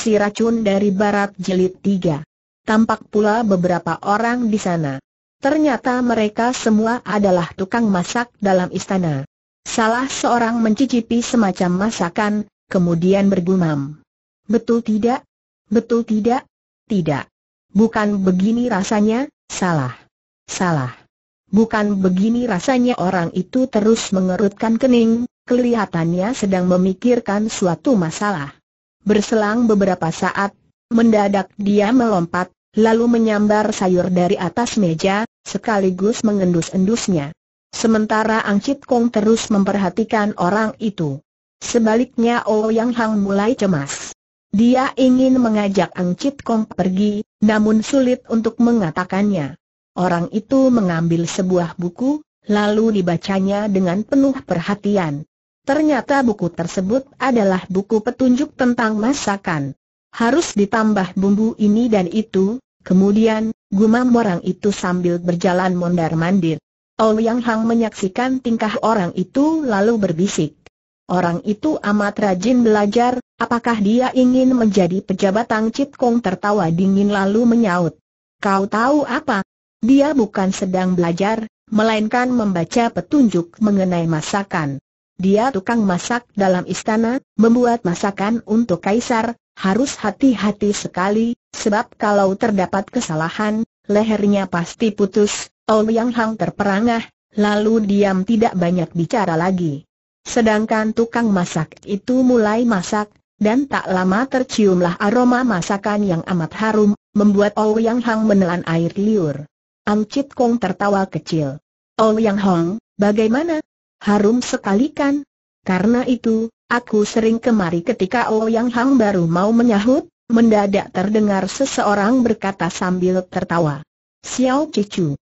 Si Racun dari Barat Jelit tiga. Tampak pula beberapa orang di sana. Ternyata mereka semua adalah tukang masak dalam istana. Salah seorang mencicipi semacam masakan, kemudian bergumam. Betul tidak? Betul tidak? Tidak. Bukan begini rasanya, salah. Salah. Bukan begini rasanya orang itu terus mengerutkan kening, kelihatannya sedang memikirkan suatu masalah. Berselang beberapa saat, mendadak dia melompat, lalu menyambar sayur dari atas meja, sekaligus mengendus-endusnya. Sementara Ang Chit Kong terus memperhatikan orang itu. Sebaliknya oh Yang Hang mulai cemas. Dia ingin mengajak Ang Chit Kong pergi, namun sulit untuk mengatakannya. Orang itu mengambil sebuah buku, lalu dibacanya dengan penuh perhatian. Ternyata buku tersebut adalah buku petunjuk tentang masakan. Harus ditambah bumbu ini dan itu, kemudian, gumam orang itu sambil berjalan mondar-mandir. Ouyang Hang menyaksikan tingkah orang itu lalu berbisik. Orang itu amat rajin belajar, apakah dia ingin menjadi pejabat Tang Chit Kong tertawa dingin lalu menyaut. Kau tahu apa? Dia bukan sedang belajar, melainkan membaca petunjuk mengenai masakan. Dia tukang masak dalam istana, membuat masakan untuk kaisar, harus hati-hati sekali, sebab kalau terdapat kesalahan, lehernya pasti putus. Ouyang Hang terperangah, lalu diam tidak banyak bicara lagi. Sedangkan tukang masak itu mulai masak, dan tak lama terciumlah aroma masakan yang amat harum, membuat Ouyang Hang menelan air liur. Ang Chit Kong tertawa kecil. Ouyang Hang, bagaimana, Harum sekali kan? Karena itu, aku sering kemari ketika Ouyang oh Hang baru mau menyahut, mendadak terdengar seseorang berkata sambil tertawa. Xiao Cicu.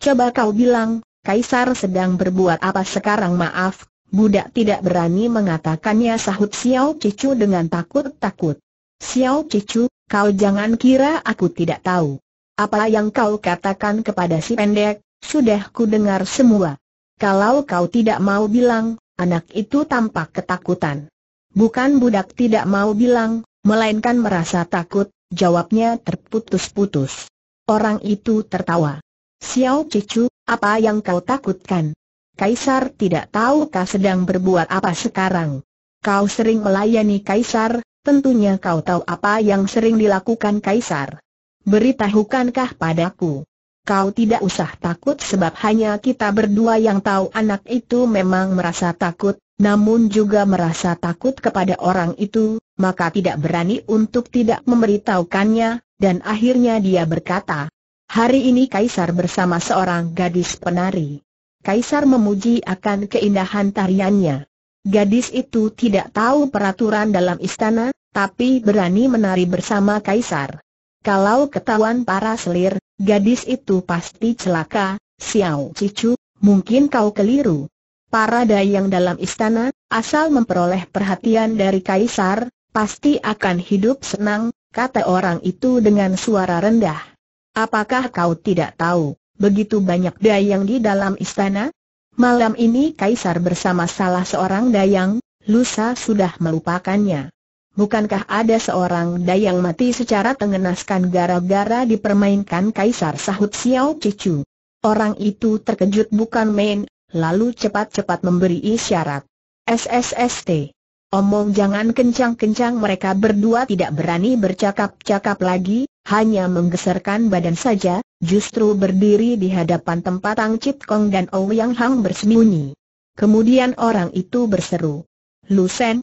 Coba kau bilang, Kaisar sedang berbuat apa sekarang maaf, budak tidak berani mengatakannya sahut Xiao Cicu dengan takut-takut. Xiao Cicu, kau jangan kira aku tidak tahu. Apa yang kau katakan kepada si pendek, sudah ku dengar semua. Kalau kau tidak mau bilang, anak itu tampak ketakutan. Bukan budak tidak mau bilang, melainkan merasa takut, jawabnya terputus-putus. Orang itu tertawa. Xiao Cicu, apa yang kau takutkan? Kaisar tidak tahu kau sedang berbuat apa sekarang. Kau sering melayani Kaisar, tentunya kau tahu apa yang sering dilakukan Kaisar. Beritahukankah padaku? kau tidak usah takut sebab hanya kita berdua yang tahu anak itu memang merasa takut, namun juga merasa takut kepada orang itu, maka tidak berani untuk tidak memberitahukannya, dan akhirnya dia berkata, Hari ini Kaisar bersama seorang gadis penari. Kaisar memuji akan keindahan tariannya. Gadis itu tidak tahu peraturan dalam istana, tapi berani menari bersama Kaisar. Kalau ketahuan para selir, gadis itu pasti celaka, Xiao Cicu, mungkin kau keliru. Para dayang dalam istana, asal memperoleh perhatian dari kaisar, pasti akan hidup senang, kata orang itu dengan suara rendah. Apakah kau tidak tahu, begitu banyak dayang di dalam istana? Malam ini kaisar bersama salah seorang dayang, lusa sudah melupakannya. Bukankah ada seorang dayang mati secara tengenaskan gara-gara dipermainkan Kaisar sahut Xiao Cicu? Orang itu terkejut bukan main, lalu cepat-cepat memberi isyarat. SSST. Omong jangan kencang-kencang mereka berdua tidak berani bercakap-cakap lagi, hanya menggeserkan badan saja, justru berdiri di hadapan tempat Tang Chit Kong dan Ouyang Hang bersembunyi. Kemudian orang itu berseru. Lu Sen,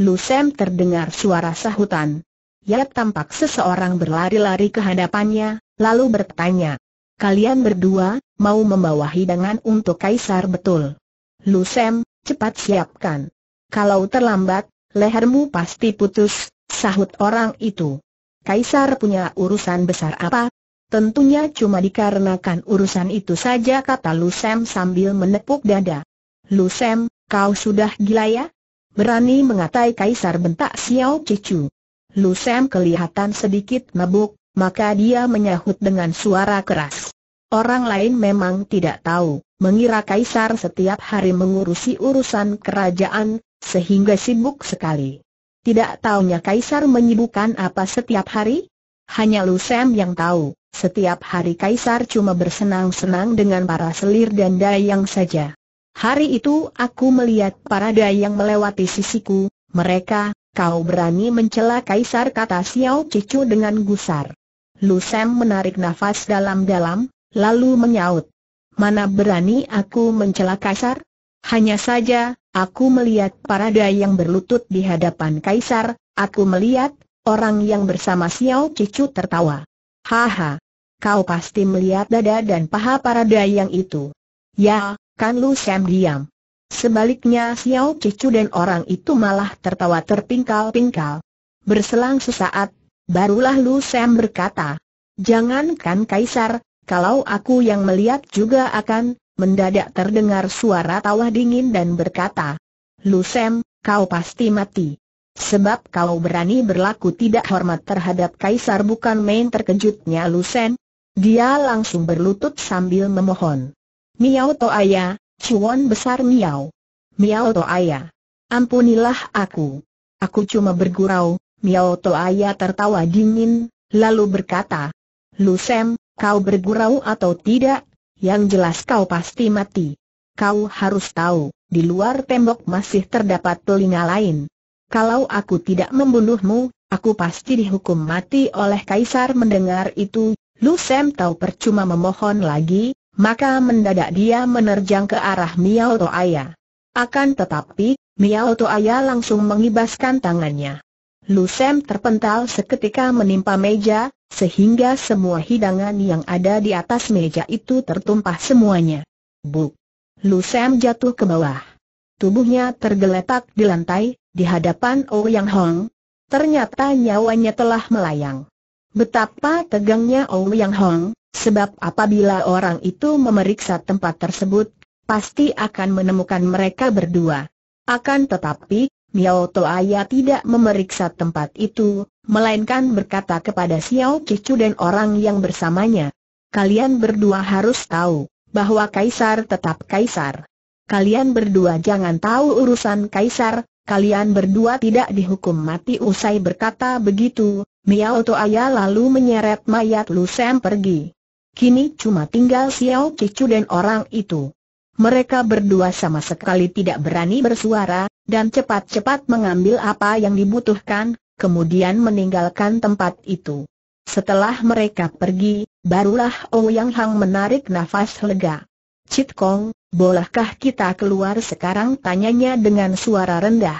Lusem terdengar suara sahutan. Ya tampak seseorang berlari-lari ke hadapannya, lalu bertanya. Kalian berdua, mau membawa hidangan untuk Kaisar betul? Lusem, cepat siapkan. Kalau terlambat, lehermu pasti putus, sahut orang itu. Kaisar punya urusan besar apa? Tentunya cuma dikarenakan urusan itu saja kata Lusem sambil menepuk dada. Lusem, kau sudah gila ya? Berani mengatai kaisar bentak Xiao Cicu. Lu Sam kelihatan sedikit mabuk, maka dia menyahut dengan suara keras. Orang lain memang tidak tahu, mengira kaisar setiap hari mengurusi urusan kerajaan, sehingga sibuk sekali. Tidak tahunya kaisar menyibukkan apa setiap hari? Hanya Lu Sam yang tahu, setiap hari kaisar cuma bersenang-senang dengan para selir dan dayang saja. Hari itu aku melihat para dayang melewati sisiku, mereka, kau berani mencela kaisar kata Xiao Cicu dengan gusar. Lu Sam menarik nafas dalam-dalam, lalu menyaut. Mana berani aku mencela kaisar? Hanya saja, aku melihat para dayang berlutut di hadapan kaisar, aku melihat, orang yang bersama Xiao Cicu tertawa. Haha, kau pasti melihat dada dan paha para dayang itu. Ya, Kan Lu Sam diam. Sebaliknya Xiao Cicu dan orang itu malah tertawa terpingkal-pingkal. Berselang sesaat, barulah Lu Sam berkata, Jangankan Kaisar, kalau aku yang melihat juga akan, mendadak terdengar suara tawa dingin dan berkata, Lu Sam, kau pasti mati. Sebab kau berani berlaku tidak hormat terhadap Kaisar bukan main terkejutnya Lu Sam. Dia langsung berlutut sambil memohon. Miao Toaya, Cuan besar Miao. Miao Toaya. Ampunilah aku. Aku cuma bergurau, Miao Toaya tertawa dingin, lalu berkata. Lu Sam, kau bergurau atau tidak, yang jelas kau pasti mati. Kau harus tahu, di luar tembok masih terdapat telinga lain. Kalau aku tidak membunuhmu, aku pasti dihukum mati oleh Kaisar mendengar itu. Lu Sam tahu percuma memohon lagi, maka mendadak dia menerjang ke arah Miao Toaya. Akan tetapi, Miao Toaya langsung mengibaskan tangannya. Lu Sam terpental seketika menimpa meja, sehingga semua hidangan yang ada di atas meja itu tertumpah semuanya. Buk! Lu Sam jatuh ke bawah. Tubuhnya tergeletak di lantai, di hadapan Oh Hong. Ternyata nyawanya telah melayang. Betapa tegangnya Yang Hong, sebab apabila orang itu memeriksa tempat tersebut, pasti akan menemukan mereka berdua. Akan tetapi, Miao Toaya tidak memeriksa tempat itu, melainkan berkata kepada Xiao Kicu dan orang yang bersamanya. Kalian berdua harus tahu, bahwa Kaisar tetap Kaisar. Kalian berdua jangan tahu urusan Kaisar, kalian berdua tidak dihukum mati usai berkata begitu, Miao Toaya lalu menyeret mayat Lu Sam pergi. Kini cuma tinggal Xiao Cicu dan orang itu. Mereka berdua sama sekali tidak berani bersuara, dan cepat-cepat mengambil apa yang dibutuhkan, kemudian meninggalkan tempat itu. Setelah mereka pergi, barulah Ouyang oh Hang menarik nafas lega. Citkong. Kong, Bolehkah kita keluar sekarang? Tanyanya dengan suara rendah.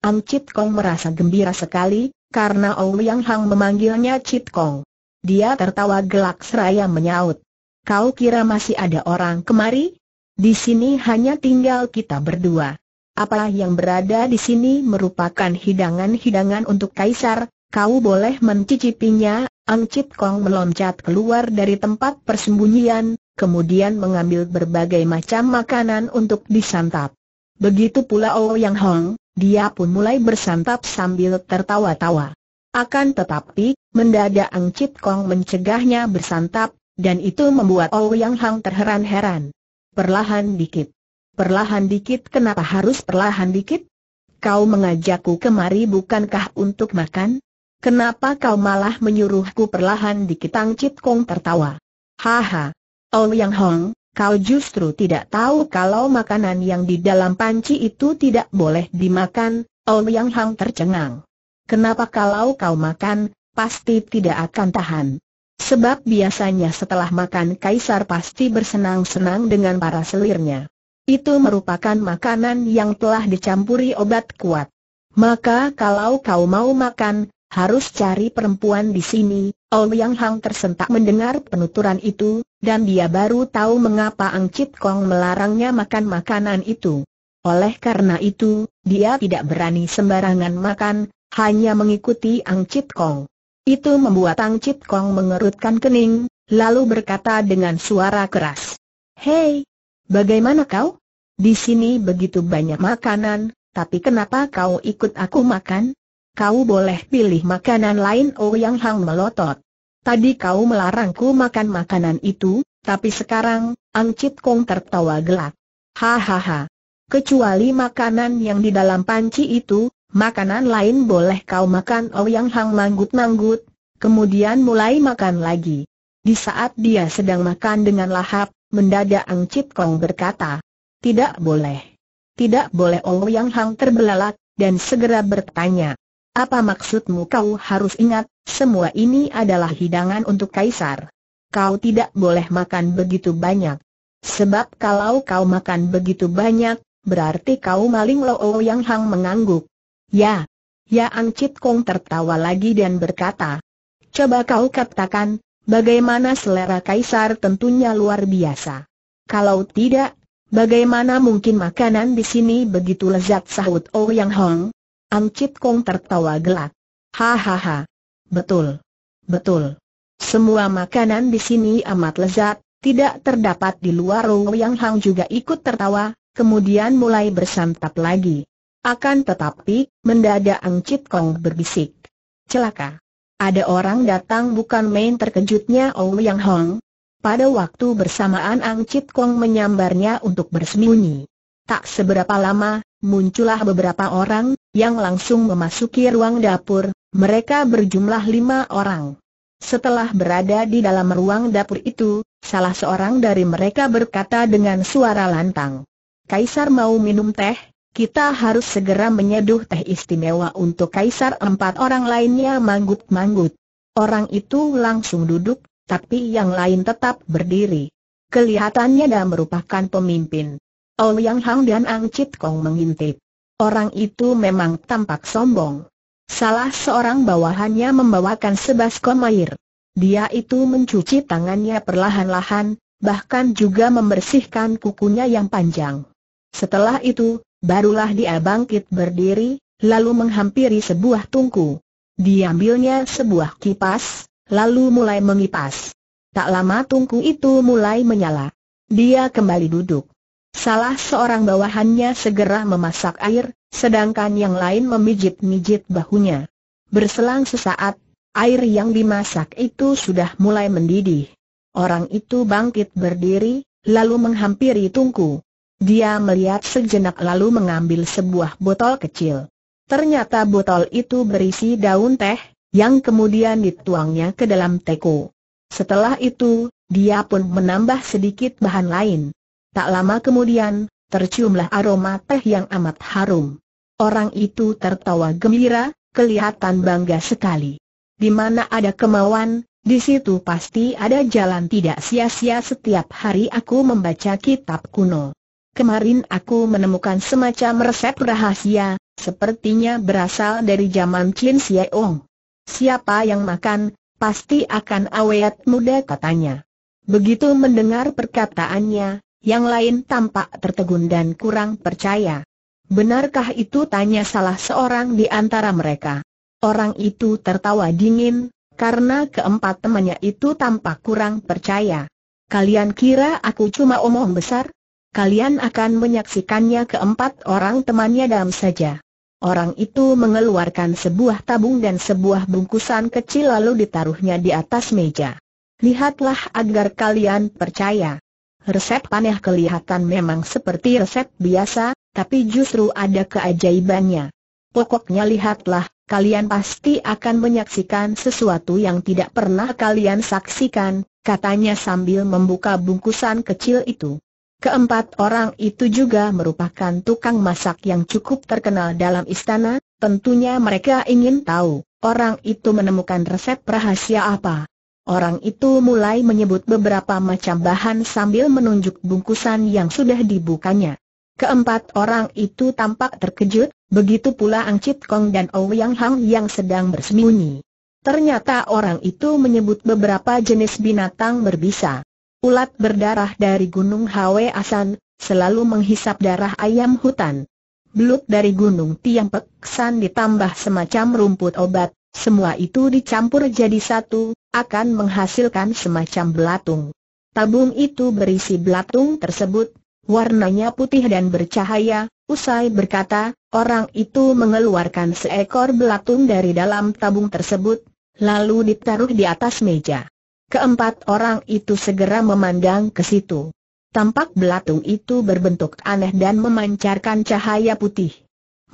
Ang Chit Kong merasa gembira sekali, karena Ouyang Hang memanggilnya Chit Kong. Dia tertawa gelak seraya menyaut. Kau kira masih ada orang kemari? Di sini hanya tinggal kita berdua. Apalah yang berada di sini merupakan hidangan-hidangan untuk kaisar, kau boleh mencicipinya, Ang Chit Kong meloncat keluar dari tempat persembunyian, kemudian mengambil berbagai macam makanan untuk disantap. Begitu pula Oh Yang Hong, dia pun mulai bersantap sambil tertawa-tawa. Akan tetapi, mendadak Ang Cip Kong mencegahnya bersantap, dan itu membuat Oh Yang Hong terheran-heran. Perlahan dikit. Perlahan dikit kenapa harus perlahan dikit? Kau mengajakku kemari bukankah untuk makan? Kenapa kau malah menyuruhku perlahan dikit Ang Cip Kong tertawa? Haha, Oh Yang Hong, kau justru tidak tahu kalau makanan yang di dalam panci itu tidak boleh dimakan, Oh Yang tercengang. Kenapa kalau kau makan, pasti tidak akan tahan. Sebab biasanya setelah makan kaisar pasti bersenang-senang dengan para selirnya. Itu merupakan makanan yang telah dicampuri obat kuat. Maka kalau kau mau makan, harus cari perempuan di sini. Ouyang Hang tersentak mendengar penuturan itu, dan dia baru tahu mengapa Ang Cip Kong melarangnya makan makanan itu. Oleh karena itu, dia tidak berani sembarangan makan, hanya mengikuti Ang Cip Kong. Itu membuat Ang Cip Kong mengerutkan kening, lalu berkata dengan suara keras. Hei, bagaimana kau? Di sini begitu banyak makanan, tapi kenapa kau ikut aku makan? kau boleh pilih makanan lain Oh Yang Hang melotot. Tadi kau melarangku makan makanan itu, tapi sekarang, Ang Chit Kong tertawa gelak. Hahaha. Kecuali makanan yang di dalam panci itu, makanan lain boleh kau makan Oh Yang Hang manggut-manggut, kemudian mulai makan lagi. Di saat dia sedang makan dengan lahap, mendadak Ang Chit Kong berkata, Tidak boleh. Tidak boleh Oh Yang Hang terbelalak, dan segera bertanya, apa maksudmu kau harus ingat, semua ini adalah hidangan untuk kaisar. Kau tidak boleh makan begitu banyak. Sebab kalau kau makan begitu banyak, berarti kau maling loo oh yang hang mengangguk. Ya. Ya Ang Chit Kong tertawa lagi dan berkata. Coba kau katakan, bagaimana selera kaisar tentunya luar biasa. Kalau tidak, bagaimana mungkin makanan di sini begitu lezat sahut Oh Yang Hong? Chit Kong tertawa gelak. Hahaha. Betul. Betul. Semua makanan di sini amat lezat, tidak terdapat di luar Yang Hang juga ikut tertawa, kemudian mulai bersantap lagi. Akan tetapi, mendadak Ang Chit Kong berbisik. Celaka. Ada orang datang bukan main terkejutnya Yang Hong. Pada waktu bersamaan Ang Chit Kong menyambarnya untuk bersembunyi. Tak seberapa lama, muncullah beberapa orang, yang langsung memasuki ruang dapur, mereka berjumlah lima orang. Setelah berada di dalam ruang dapur itu, salah seorang dari mereka berkata dengan suara lantang. Kaisar mau minum teh, kita harus segera menyeduh teh istimewa untuk Kaisar empat orang lainnya manggut-manggut. Orang itu langsung duduk, tapi yang lain tetap berdiri. Kelihatannya dia merupakan pemimpin. Ouyang Hang dan Ang Chit Kong mengintip. Orang itu memang tampak sombong. Salah seorang bawahannya membawakan sebaskom air. Dia itu mencuci tangannya perlahan-lahan, bahkan juga membersihkan kukunya yang panjang. Setelah itu, barulah dia bangkit berdiri, lalu menghampiri sebuah tungku. Diambilnya sebuah kipas, lalu mulai mengipas. Tak lama tungku itu mulai menyala. Dia kembali duduk. Salah seorang bawahannya segera memasak air, sedangkan yang lain memijit-mijit bahunya. Berselang sesaat, air yang dimasak itu sudah mulai mendidih. Orang itu bangkit berdiri, lalu menghampiri tungku. Dia melihat sejenak lalu mengambil sebuah botol kecil. Ternyata botol itu berisi daun teh, yang kemudian dituangnya ke dalam teko. Setelah itu, dia pun menambah sedikit bahan lain. Tak lama kemudian, terciumlah aroma teh yang amat harum. Orang itu tertawa gembira, kelihatan bangga sekali. Di mana ada kemauan, di situ pasti ada jalan tidak sia-sia setiap hari aku membaca kitab kuno. Kemarin aku menemukan semacam resep rahasia, sepertinya berasal dari zaman Chin Ong. Siapa yang makan, pasti akan awet muda katanya. Begitu mendengar perkataannya, yang lain tampak tertegun dan kurang percaya. Benarkah itu tanya salah seorang di antara mereka. Orang itu tertawa dingin, karena keempat temannya itu tampak kurang percaya. Kalian kira aku cuma omong besar? Kalian akan menyaksikannya keempat orang temannya dalam saja. Orang itu mengeluarkan sebuah tabung dan sebuah bungkusan kecil lalu ditaruhnya di atas meja. Lihatlah agar kalian percaya. Resep paneh kelihatan memang seperti resep biasa, tapi justru ada keajaibannya. Pokoknya lihatlah, kalian pasti akan menyaksikan sesuatu yang tidak pernah kalian saksikan, katanya sambil membuka bungkusan kecil itu. Keempat orang itu juga merupakan tukang masak yang cukup terkenal dalam istana, tentunya mereka ingin tahu, orang itu menemukan resep rahasia apa. Orang itu mulai menyebut beberapa macam bahan sambil menunjuk bungkusan yang sudah dibukanya. Keempat orang itu tampak terkejut, begitu pula Ang Chit Kong dan Ouyang oh Hang yang sedang bersembunyi. Ternyata orang itu menyebut beberapa jenis binatang berbisa. Ulat berdarah dari Gunung Hwe Asan, selalu menghisap darah ayam hutan. Belut dari Gunung Tiang Peksan ditambah semacam rumput obat, semua itu dicampur jadi satu, akan menghasilkan semacam belatung. Tabung itu berisi belatung tersebut, warnanya putih dan bercahaya, usai berkata, orang itu mengeluarkan seekor belatung dari dalam tabung tersebut, lalu ditaruh di atas meja. Keempat orang itu segera memandang ke situ. Tampak belatung itu berbentuk aneh dan memancarkan cahaya putih.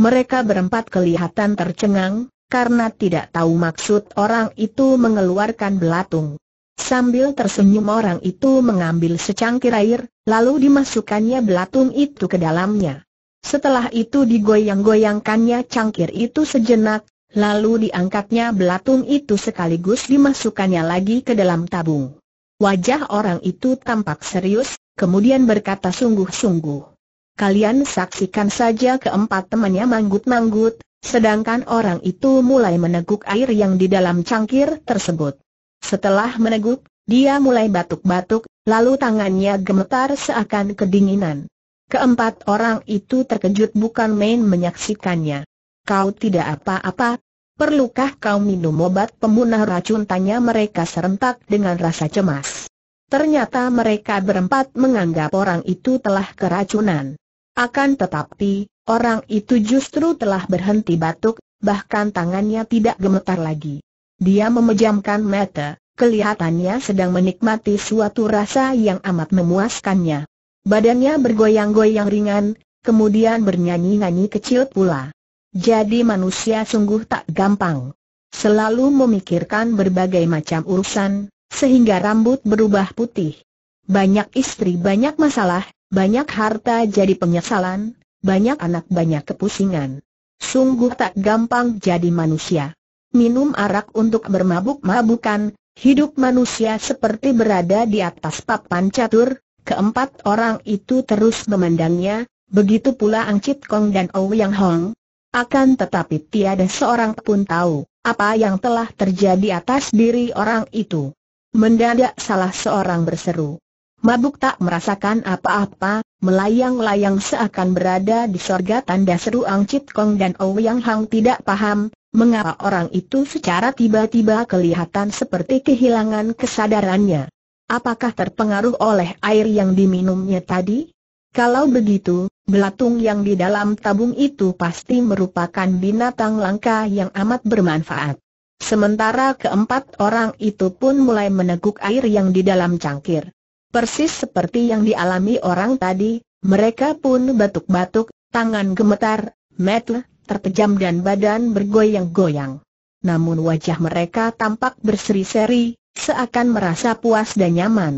Mereka berempat kelihatan tercengang, karena tidak tahu maksud orang itu mengeluarkan belatung. Sambil tersenyum orang itu mengambil secangkir air, lalu dimasukkannya belatung itu ke dalamnya. Setelah itu digoyang-goyangkannya cangkir itu sejenak, lalu diangkatnya belatung itu sekaligus dimasukkannya lagi ke dalam tabung. Wajah orang itu tampak serius, kemudian berkata sungguh-sungguh. Kalian saksikan saja keempat temannya manggut-manggut, sedangkan orang itu mulai meneguk air yang di dalam cangkir tersebut. Setelah meneguk, dia mulai batuk-batuk, lalu tangannya gemetar seakan kedinginan. Keempat orang itu terkejut bukan main menyaksikannya. Kau tidak apa-apa, perlukah kau minum obat pembunuh racun? Tanya mereka serentak dengan rasa cemas. Ternyata mereka berempat menganggap orang itu telah keracunan. Akan tetapi, orang itu justru telah berhenti batuk, bahkan tangannya tidak gemetar lagi. Dia memejamkan mata, kelihatannya sedang menikmati suatu rasa yang amat memuaskannya. Badannya bergoyang-goyang ringan, kemudian bernyanyi-nyanyi kecil pula. Jadi manusia sungguh tak gampang. Selalu memikirkan berbagai macam urusan, sehingga rambut berubah putih. Banyak istri banyak masalah, banyak harta jadi penyesalan, banyak anak banyak kepusingan. Sungguh tak gampang jadi manusia. Minum arak untuk bermabuk-mabukan, hidup manusia seperti berada di atas papan catur, keempat orang itu terus memandangnya, begitu pula Chit Kong dan Ouyang Hong. Akan tetapi tiada seorang pun tahu apa yang telah terjadi atas diri orang itu. Mendadak salah seorang berseru. Mabuk tak merasakan apa-apa, melayang-layang seakan berada di sorga tanda seru Ang Chit Kong dan Ouyang Hang tidak paham, mengapa orang itu secara tiba-tiba kelihatan seperti kehilangan kesadarannya. Apakah terpengaruh oleh air yang diminumnya tadi? Kalau begitu, belatung yang di dalam tabung itu pasti merupakan binatang langka yang amat bermanfaat. Sementara keempat orang itu pun mulai meneguk air yang di dalam cangkir. Persis seperti yang dialami orang tadi, mereka pun batuk-batuk, tangan gemetar, metel, terpejam dan badan bergoyang-goyang. Namun wajah mereka tampak berseri-seri, seakan merasa puas dan nyaman.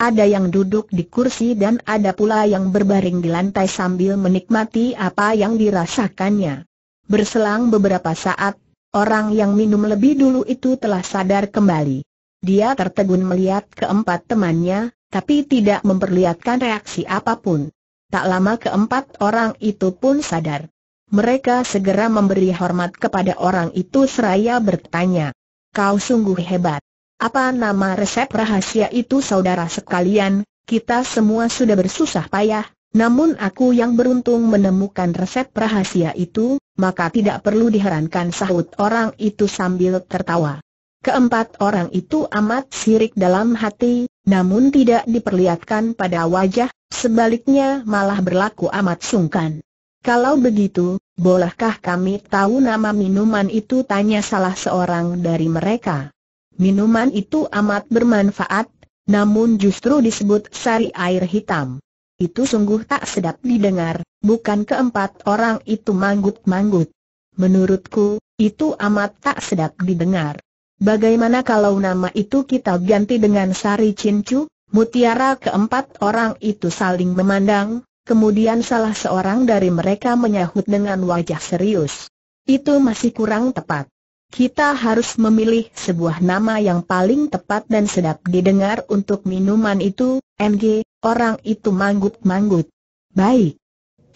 Ada yang duduk di kursi dan ada pula yang berbaring di lantai sambil menikmati apa yang dirasakannya. Berselang beberapa saat, orang yang minum lebih dulu itu telah sadar kembali. Dia tertegun melihat keempat temannya, tapi tidak memperlihatkan reaksi apapun. Tak lama keempat orang itu pun sadar. Mereka segera memberi hormat kepada orang itu seraya bertanya, kau sungguh hebat. Apa nama resep rahasia itu saudara sekalian, kita semua sudah bersusah payah, namun aku yang beruntung menemukan resep rahasia itu, maka tidak perlu diherankan sahut orang itu sambil tertawa. Keempat orang itu amat sirik dalam hati, namun tidak diperlihatkan pada wajah, sebaliknya malah berlaku amat sungkan. Kalau begitu, bolehkah kami tahu nama minuman itu? Tanya salah seorang dari mereka. Minuman itu amat bermanfaat, namun justru disebut sari air hitam. Itu sungguh tak sedap didengar, bukan keempat orang itu manggut-manggut. Menurutku, itu amat tak sedap didengar. Bagaimana kalau nama itu kita ganti dengan Sari Cincu? Mutiara keempat orang itu saling memandang, kemudian salah seorang dari mereka menyahut dengan wajah serius. Itu masih kurang tepat. Kita harus memilih sebuah nama yang paling tepat dan sedap didengar untuk minuman itu, Ng. orang itu manggut-manggut. Baik.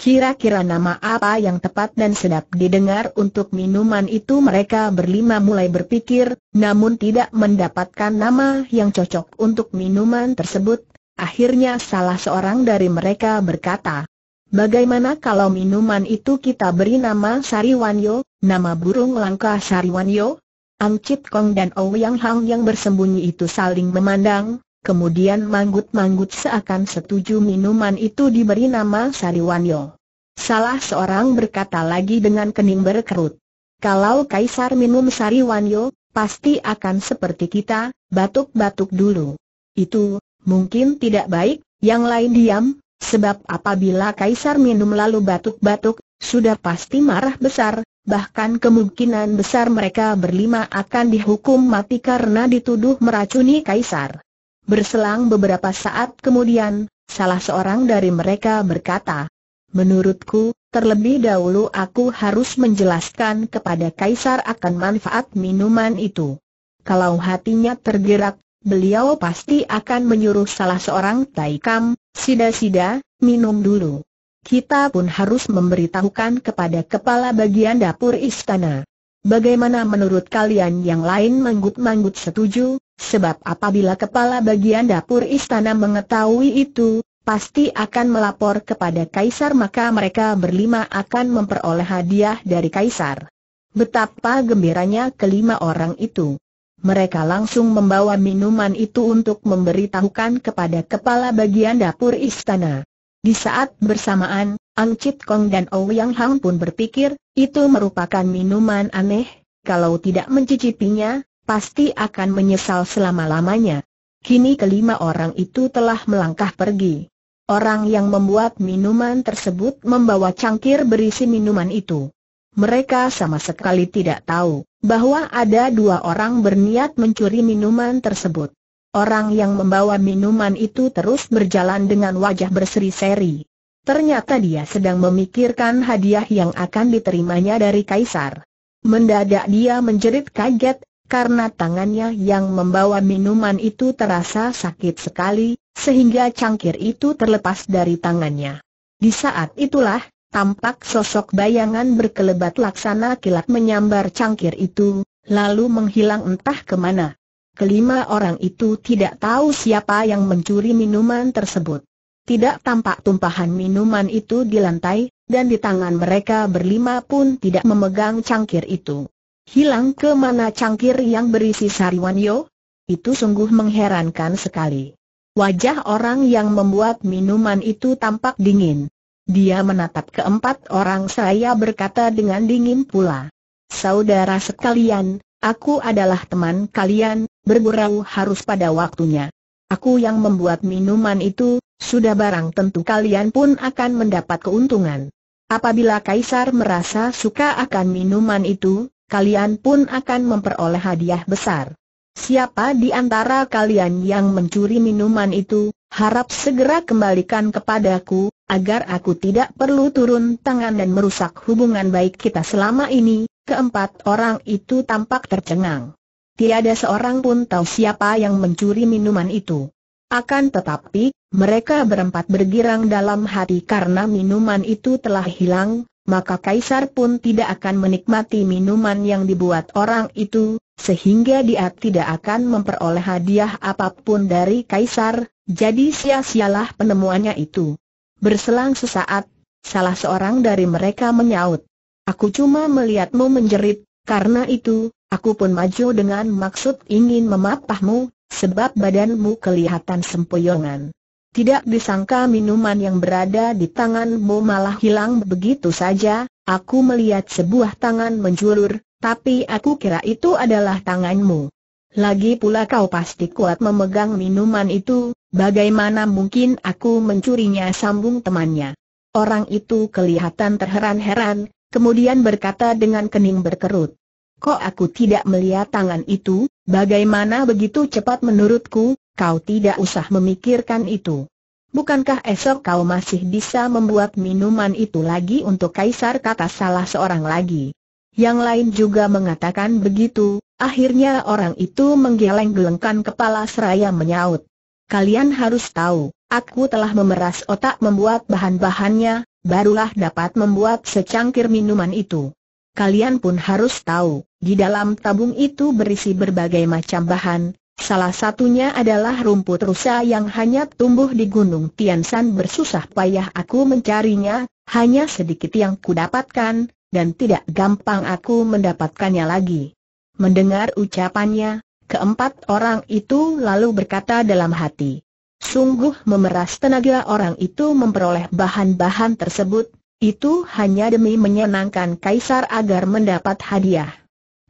Kira-kira nama apa yang tepat dan sedap didengar untuk minuman itu mereka berlima mulai berpikir, namun tidak mendapatkan nama yang cocok untuk minuman tersebut. Akhirnya salah seorang dari mereka berkata, Bagaimana kalau minuman itu kita beri nama Sariwanyo, nama burung langka Sariwanyo? Ang Chit Kong dan Ouyang Hang yang bersembunyi itu saling memandang, Kemudian manggut-manggut seakan setuju minuman itu diberi nama Sariwanyo. Salah seorang berkata lagi dengan kening berkerut. Kalau Kaisar minum Sariwanyo, pasti akan seperti kita, batuk-batuk dulu. Itu, mungkin tidak baik, yang lain diam, sebab apabila Kaisar minum lalu batuk-batuk, sudah pasti marah besar, bahkan kemungkinan besar mereka berlima akan dihukum mati karena dituduh meracuni Kaisar. Berselang beberapa saat kemudian, salah seorang dari mereka berkata, Menurutku, terlebih dahulu aku harus menjelaskan kepada Kaisar akan manfaat minuman itu. Kalau hatinya tergerak, beliau pasti akan menyuruh salah seorang taikam, sida-sida, minum dulu. Kita pun harus memberitahukan kepada kepala bagian dapur istana. Bagaimana menurut kalian yang lain manggut-manggut setuju? Sebab apabila kepala bagian dapur istana mengetahui itu, pasti akan melapor kepada kaisar maka mereka berlima akan memperoleh hadiah dari kaisar. Betapa gembiranya kelima orang itu. Mereka langsung membawa minuman itu untuk memberitahukan kepada kepala bagian dapur istana. Di saat bersamaan, Ang Chit Kong dan Ouyang Hang pun berpikir, itu merupakan minuman aneh, kalau tidak mencicipinya, pasti akan menyesal selama-lamanya. Kini kelima orang itu telah melangkah pergi. Orang yang membuat minuman tersebut membawa cangkir berisi minuman itu. Mereka sama sekali tidak tahu bahwa ada dua orang berniat mencuri minuman tersebut. Orang yang membawa minuman itu terus berjalan dengan wajah berseri-seri. Ternyata dia sedang memikirkan hadiah yang akan diterimanya dari Kaisar. Mendadak dia menjerit kaget, karena tangannya yang membawa minuman itu terasa sakit sekali, sehingga cangkir itu terlepas dari tangannya. Di saat itulah, tampak sosok bayangan berkelebat laksana kilat menyambar cangkir itu, lalu menghilang entah kemana. Kelima orang itu tidak tahu siapa yang mencuri minuman tersebut tidak tampak tumpahan minuman itu di lantai, dan di tangan mereka berlima pun tidak memegang cangkir itu. Hilang ke mana cangkir yang berisi sariwanyo? Itu sungguh mengherankan sekali. Wajah orang yang membuat minuman itu tampak dingin. Dia menatap keempat orang saya berkata dengan dingin pula. Saudara sekalian, aku adalah teman kalian, bergurau harus pada waktunya. Aku yang membuat minuman itu, sudah barang tentu kalian pun akan mendapat keuntungan. Apabila Kaisar merasa suka akan minuman itu, kalian pun akan memperoleh hadiah besar. Siapa di antara kalian yang mencuri minuman itu, harap segera kembalikan kepadaku, agar aku tidak perlu turun tangan dan merusak hubungan baik kita selama ini. Keempat orang itu tampak tercengang. Tiada seorang pun tahu siapa yang mencuri minuman itu. Akan tetapi, mereka berempat bergirang dalam hati karena minuman itu telah hilang, maka Kaisar pun tidak akan menikmati minuman yang dibuat orang itu, sehingga dia tidak akan memperoleh hadiah apapun dari Kaisar, jadi sia-sialah penemuannya itu. Berselang sesaat, salah seorang dari mereka menyaut. Aku cuma melihatmu menjerit, karena itu, aku pun maju dengan maksud ingin memapahmu, sebab badanmu kelihatan sempoyongan. Tidak disangka minuman yang berada di tanganmu malah hilang begitu saja, aku melihat sebuah tangan menjulur, tapi aku kira itu adalah tanganmu. Lagi pula kau pasti kuat memegang minuman itu, bagaimana mungkin aku mencurinya sambung temannya. Orang itu kelihatan terheran-heran, kemudian berkata dengan kening berkerut. Kok aku tidak melihat tangan itu? Bagaimana begitu cepat menurutku, kau tidak usah memikirkan itu. Bukankah esok kau masih bisa membuat minuman itu lagi untuk kaisar kata salah seorang lagi? Yang lain juga mengatakan begitu, akhirnya orang itu menggeleng-gelengkan kepala seraya menyaut. Kalian harus tahu, aku telah memeras otak membuat bahan-bahannya, barulah dapat membuat secangkir minuman itu. Kalian pun harus tahu, di dalam tabung itu berisi berbagai macam bahan, salah satunya adalah rumput rusa yang hanya tumbuh di Gunung Tiansan bersusah payah aku mencarinya, hanya sedikit yang kudapatkan, dan tidak gampang aku mendapatkannya lagi. Mendengar ucapannya, keempat orang itu lalu berkata dalam hati. Sungguh memeras tenaga orang itu memperoleh bahan-bahan tersebut, itu hanya demi menyenangkan kaisar agar mendapat hadiah.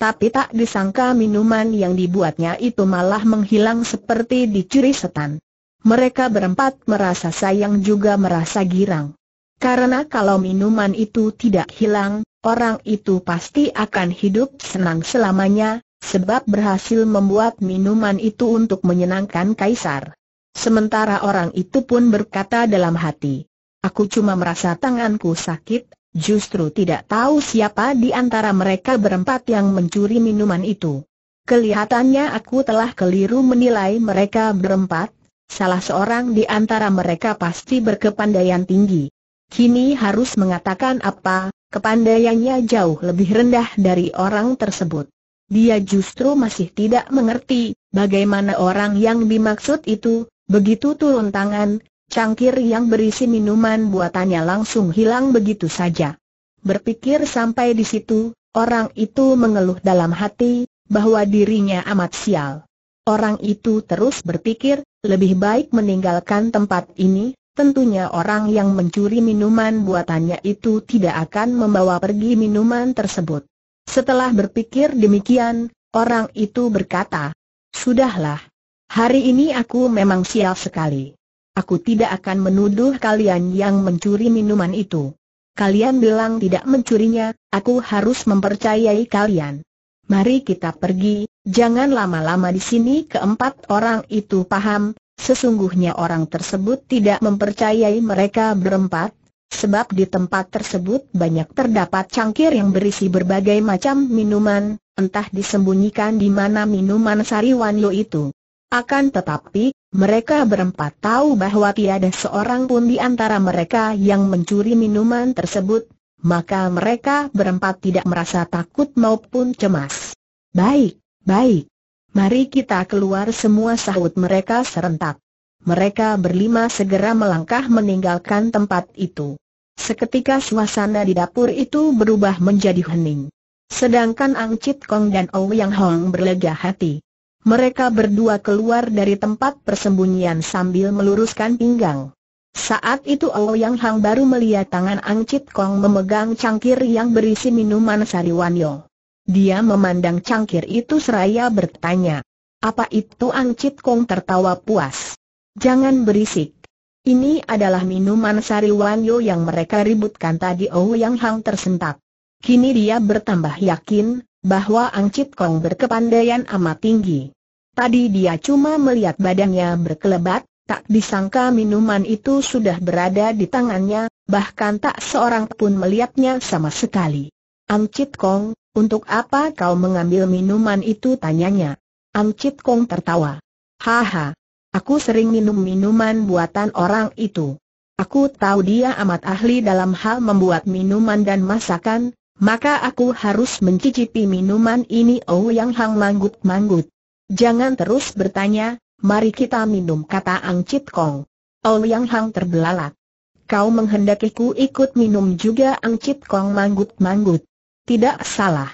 Tapi tak disangka minuman yang dibuatnya itu malah menghilang seperti dicuri setan. Mereka berempat merasa sayang juga merasa girang. Karena kalau minuman itu tidak hilang, orang itu pasti akan hidup senang selamanya, sebab berhasil membuat minuman itu untuk menyenangkan kaisar. Sementara orang itu pun berkata dalam hati, Aku cuma merasa tanganku sakit, Justru tidak tahu siapa di antara mereka berempat yang mencuri minuman itu. Kelihatannya aku telah keliru menilai mereka berempat, salah seorang di antara mereka pasti berkepandaian tinggi. Kini harus mengatakan apa, kepandaiannya jauh lebih rendah dari orang tersebut. Dia justru masih tidak mengerti, bagaimana orang yang dimaksud itu, begitu turun tangan, cangkir yang berisi minuman buatannya langsung hilang begitu saja. Berpikir sampai di situ, orang itu mengeluh dalam hati, bahwa dirinya amat sial. Orang itu terus berpikir, lebih baik meninggalkan tempat ini, tentunya orang yang mencuri minuman buatannya itu tidak akan membawa pergi minuman tersebut. Setelah berpikir demikian, orang itu berkata, Sudahlah, hari ini aku memang sial sekali. Aku tidak akan menuduh kalian yang mencuri minuman itu. Kalian bilang tidak mencurinya, aku harus mempercayai kalian. Mari kita pergi, jangan lama-lama di sini keempat orang itu paham, sesungguhnya orang tersebut tidak mempercayai mereka berempat, sebab di tempat tersebut banyak terdapat cangkir yang berisi berbagai macam minuman, entah disembunyikan di mana minuman sari Wanyo itu. Akan tetapi, mereka berempat tahu bahwa tiada seorang pun di antara mereka yang mencuri minuman tersebut, maka mereka berempat tidak merasa takut maupun cemas. Baik, baik. Mari kita keluar semua sahut mereka serentak. Mereka berlima segera melangkah meninggalkan tempat itu. Seketika suasana di dapur itu berubah menjadi hening. Sedangkan Ang Chit Kong dan Ouyang Hong berlega hati. Mereka berdua keluar dari tempat persembunyian sambil meluruskan pinggang. Saat itu Yang Hang baru melihat tangan Angcit Kong memegang cangkir yang berisi minuman sariwanyo. Dia memandang cangkir itu seraya bertanya, apa itu Angcit Kong tertawa puas? Jangan berisik. Ini adalah minuman sariwanyo yang mereka ributkan tadi Yang Hang tersentak. Kini dia bertambah yakin bahwa Angcit Kong berkepandaian amat tinggi. Tadi dia cuma melihat badannya berkelebat, tak disangka minuman itu sudah berada di tangannya, bahkan tak seorang pun melihatnya sama sekali. Angcit Kong, untuk apa kau mengambil minuman itu tanyanya. Angcit Kong tertawa. Haha, aku sering minum minuman buatan orang itu. Aku tahu dia amat ahli dalam hal membuat minuman dan masakan, maka aku harus mencicipi minuman ini Oh Yang Hang manggut-manggut. Jangan terus bertanya, mari kita minum kata Ang Chit Kong. Oh Yang Hang terbelalak. Kau menghendakiku ikut minum juga Ang Chit Kong manggut-manggut. Tidak salah.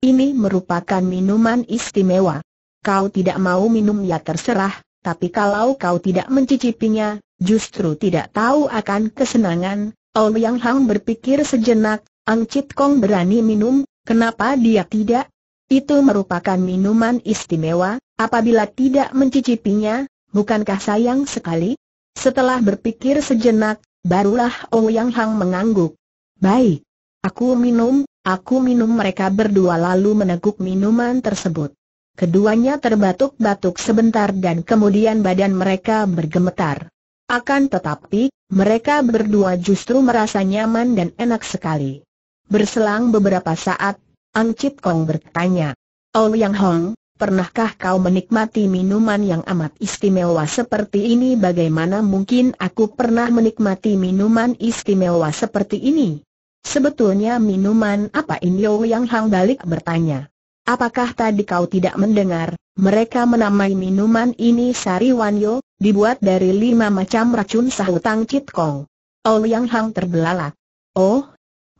Ini merupakan minuman istimewa. Kau tidak mau minum ya terserah, tapi kalau kau tidak mencicipinya, justru tidak tahu akan kesenangan. Oh Yang Hang berpikir sejenak, Angcit Kong berani minum, kenapa dia tidak? Itu merupakan minuman istimewa, apabila tidak mencicipinya, bukankah sayang sekali? Setelah berpikir sejenak, barulah Ouyang Hang mengangguk. Baik, aku minum, aku minum mereka berdua lalu meneguk minuman tersebut. Keduanya terbatuk-batuk sebentar dan kemudian badan mereka bergemetar. Akan tetapi, mereka berdua justru merasa nyaman dan enak sekali. Berselang beberapa saat, ang Chit Kong bertanya, Ouyang oh, Hong, pernahkah kau menikmati minuman yang amat istimewa seperti ini? Bagaimana mungkin aku pernah menikmati minuman istimewa seperti ini? Sebetulnya minuman apa ini? Ouyang Hong balik bertanya. Apakah tadi kau tidak mendengar, mereka menamai minuman ini Sari Wanyo, dibuat dari lima macam racun sahutang Chit Kong. Ouyang oh, Hong terbelalak. Oh,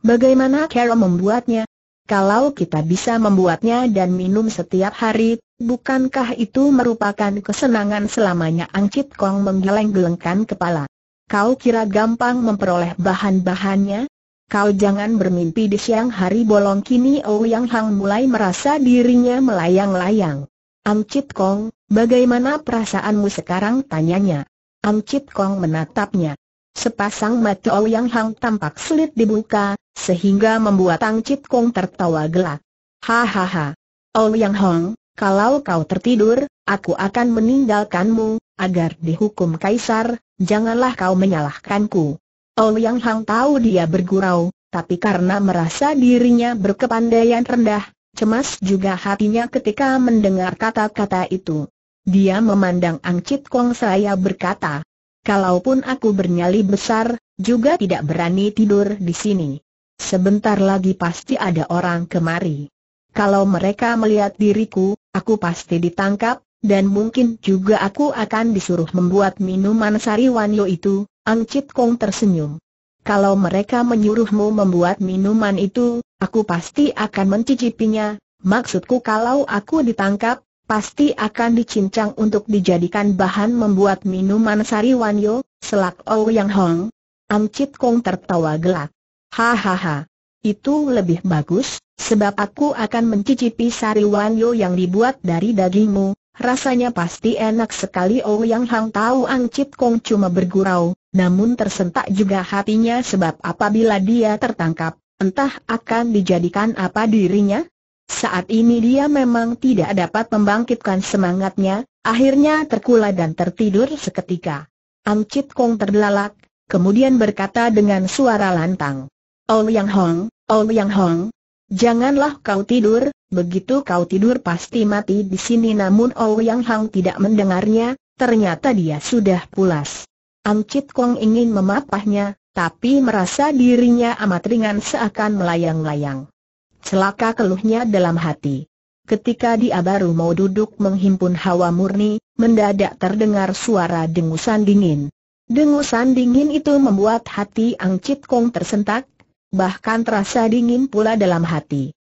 Bagaimana cara membuatnya? Kalau kita bisa membuatnya dan minum setiap hari, bukankah itu merupakan kesenangan selamanya Angcit Kong menggeleng-gelengkan kepala? Kau kira gampang memperoleh bahan-bahannya? Kau jangan bermimpi di siang hari bolong kini Ouyang Hang mulai merasa dirinya melayang-layang. Chit Kong, bagaimana perasaanmu sekarang tanyanya? Chit Kong menatapnya. Sepasang mata Ouyang Hang tampak sulit dibuka, sehingga membuat Tang Chit Kong tertawa gelak. Hahaha. Oh Yang Hong, kalau kau tertidur, aku akan meninggalkanmu, agar dihukum kaisar, janganlah kau menyalahkanku. Oh Yang Hong tahu dia bergurau, tapi karena merasa dirinya berkepandaian rendah, cemas juga hatinya ketika mendengar kata-kata itu. Dia memandang Ang Angcit Kong seraya berkata, Kalaupun aku bernyali besar, juga tidak berani tidur di sini. Sebentar lagi pasti ada orang kemari. Kalau mereka melihat diriku, aku pasti ditangkap, dan mungkin juga aku akan disuruh membuat minuman sari wanyo itu, Ang Chit Kong tersenyum. Kalau mereka menyuruhmu membuat minuman itu, aku pasti akan mencicipinya, maksudku kalau aku ditangkap, pasti akan dicincang untuk dijadikan bahan membuat minuman sari wanyo, selak Ou Yang Hong. Ang Chit Kong tertawa gelak. Hahaha. Itu lebih bagus, sebab aku akan mencicipi sari wanyo yang dibuat dari dagingmu, rasanya pasti enak sekali Oh Yang Hang tahu Ang Cip Kong cuma bergurau, namun tersentak juga hatinya sebab apabila dia tertangkap, entah akan dijadikan apa dirinya? Saat ini dia memang tidak dapat membangkitkan semangatnya, akhirnya terkula dan tertidur seketika. Ang Cip Kong terdelalak, kemudian berkata dengan suara lantang. Liang Hong, Liang Hong, janganlah kau tidur, begitu kau tidur pasti mati di sini namun Liang Hong tidak mendengarnya, ternyata dia sudah pulas. Chit Kong ingin memapahnya, tapi merasa dirinya amat ringan seakan melayang-layang. Celaka keluhnya dalam hati. Ketika dia baru mau duduk menghimpun hawa murni, mendadak terdengar suara dengusan dingin. Dengusan dingin itu membuat hati Ang Chit Kong tersentak, bahkan terasa dingin pula dalam hati.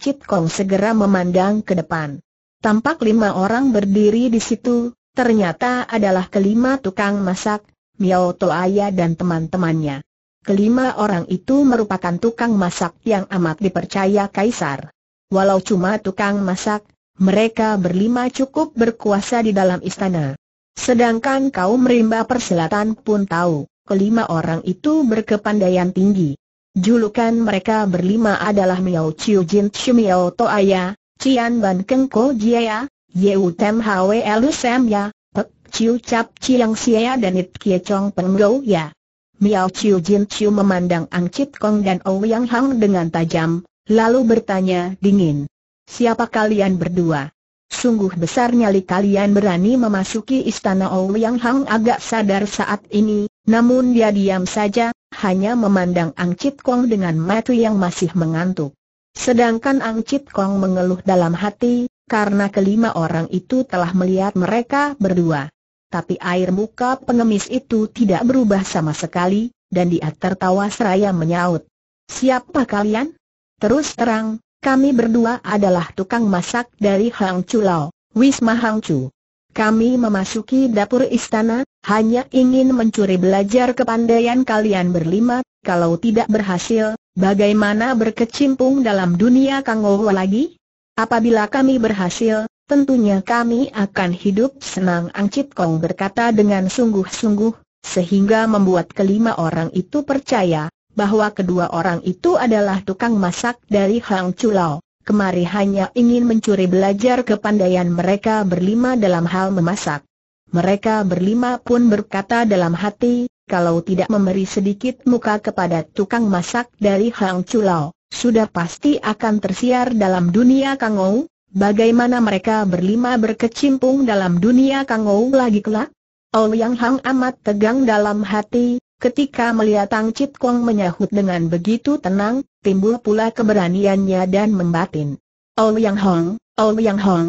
Chit Kong segera memandang ke depan. Tampak lima orang berdiri di situ, ternyata adalah kelima tukang masak, Miao Aya dan teman-temannya. Kelima orang itu merupakan tukang masak yang amat dipercaya Kaisar. Walau cuma tukang masak, mereka berlima cukup berkuasa di dalam istana. Sedangkan kaum rimba persilatan pun tahu, kelima orang itu berkepandaian tinggi. Julukan mereka berlima adalah Miao Chiu Jin Chiu Miao Toaya, Cian Ban Keng Ko Jiaya, Yeu Tem Hwe Lu Sam Ya, Pek Chiu Cap Chiang Sia ya dan It Kie Chong Peng Gou Ya. Miao Chiu Jin Chiu memandang Ang Chit Kong dan Ouyang Hang dengan tajam, lalu bertanya dingin. Siapa kalian berdua? Sungguh besar nyali kalian berani memasuki istana Ouyang Hang agak sadar saat ini, namun dia diam saja, hanya memandang Ang Chit Kong dengan mata yang masih mengantuk. Sedangkan Ang Chit Kong mengeluh dalam hati, karena kelima orang itu telah melihat mereka berdua. Tapi air muka pengemis itu tidak berubah sama sekali, dan dia tertawa seraya menyaut. Siapa kalian? Terus terang, kami berdua adalah tukang masak dari Hang Chulao, Wisma Hang Chulao. Kami memasuki dapur istana, hanya ingin mencuri belajar kepandaian kalian berlima, kalau tidak berhasil, bagaimana berkecimpung dalam dunia Kang lagi? Apabila kami berhasil, tentunya kami akan hidup senang Chit Kong berkata dengan sungguh-sungguh, sehingga membuat kelima orang itu percaya, bahwa kedua orang itu adalah tukang masak dari Hang Chulao kemari hanya ingin mencuri belajar kepandaian mereka berlima dalam hal memasak. Mereka berlima pun berkata dalam hati, kalau tidak memberi sedikit muka kepada tukang masak dari Hang Chulau, sudah pasti akan tersiar dalam dunia Kangou, bagaimana mereka berlima berkecimpung dalam dunia Kangou lagi kelak? yang Hang amat tegang dalam hati, Ketika melihat Tang Chit Kong menyahut dengan begitu tenang, timbul pula keberaniannya dan membatin. Oh Yang Hong, Oh Yang Hong,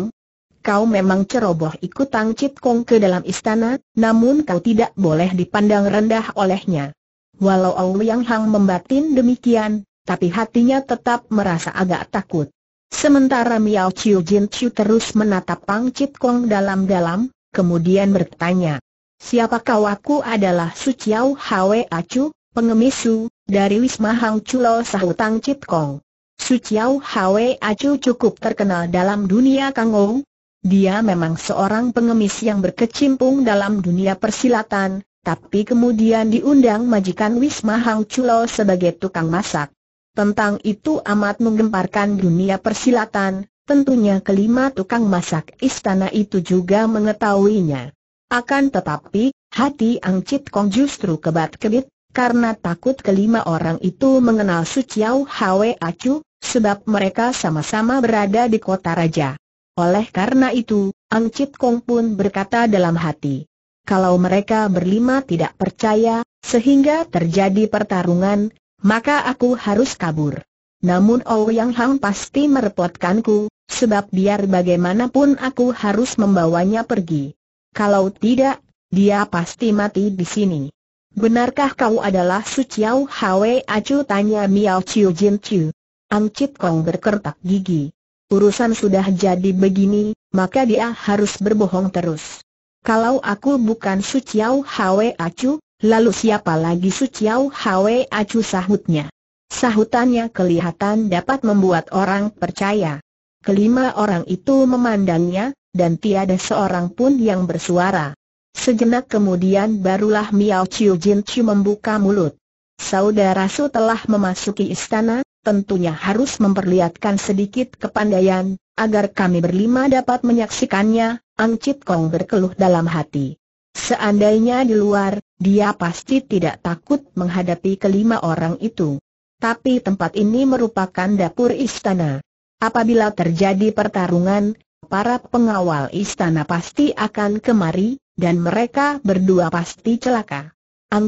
kau memang ceroboh ikut Tang Chit Kong ke dalam istana, namun kau tidak boleh dipandang rendah olehnya. Walau Oh Yang Hong membatin demikian, tapi hatinya tetap merasa agak takut. Sementara Miao Chiu Jin Chiu terus menatap Tang Chit Kong dalam-dalam, kemudian bertanya, Siapa kau aku adalah Su Chiao Hwe Acu, pengemisu dari Wisma Hang Chulo Sahutang Chit Kong. Su Chiao Hwe Acu cukup terkenal dalam dunia Kangou. Dia memang seorang pengemis yang berkecimpung dalam dunia persilatan, tapi kemudian diundang majikan Wisma Hang Chulo sebagai tukang masak. Tentang itu amat menggemparkan dunia persilatan, tentunya kelima tukang masak istana itu juga mengetahuinya. Akan tetapi, hati Ang Chit Kong justru kebat-kebit, karena takut kelima orang itu mengenal Su Chiao Hwe Acu, sebab mereka sama-sama berada di kota raja. Oleh karena itu, Ang Chit Kong pun berkata dalam hati, kalau mereka berlima tidak percaya, sehingga terjadi pertarungan, maka aku harus kabur. Namun Ouyang oh Hang pasti merepotkanku, sebab biar bagaimanapun aku harus membawanya pergi. Kalau tidak, dia pasti mati di sini. Benarkah kau adalah Su Chiao Hwe Acu tanya Miao Chiu Jin Chiu. Amcit Kong berkertak gigi. Urusan sudah jadi begini, maka dia harus berbohong terus. Kalau aku bukan Su Chiao Hwe Acu, lalu siapa lagi Su Chiao Hwe Acu sahutnya. Sahutannya kelihatan dapat membuat orang percaya. Kelima orang itu memandangnya, dan tiada seorang pun yang bersuara. Sejenak kemudian barulah Miao Chiu Jin Chiu membuka mulut. Saudara Su telah memasuki istana, tentunya harus memperlihatkan sedikit kepandaian, agar kami berlima dapat menyaksikannya, Ang Chit Kong berkeluh dalam hati. Seandainya di luar, dia pasti tidak takut menghadapi kelima orang itu. Tapi tempat ini merupakan dapur istana. Apabila terjadi pertarungan, para pengawal istana pasti akan kemari, dan mereka berdua pasti celaka.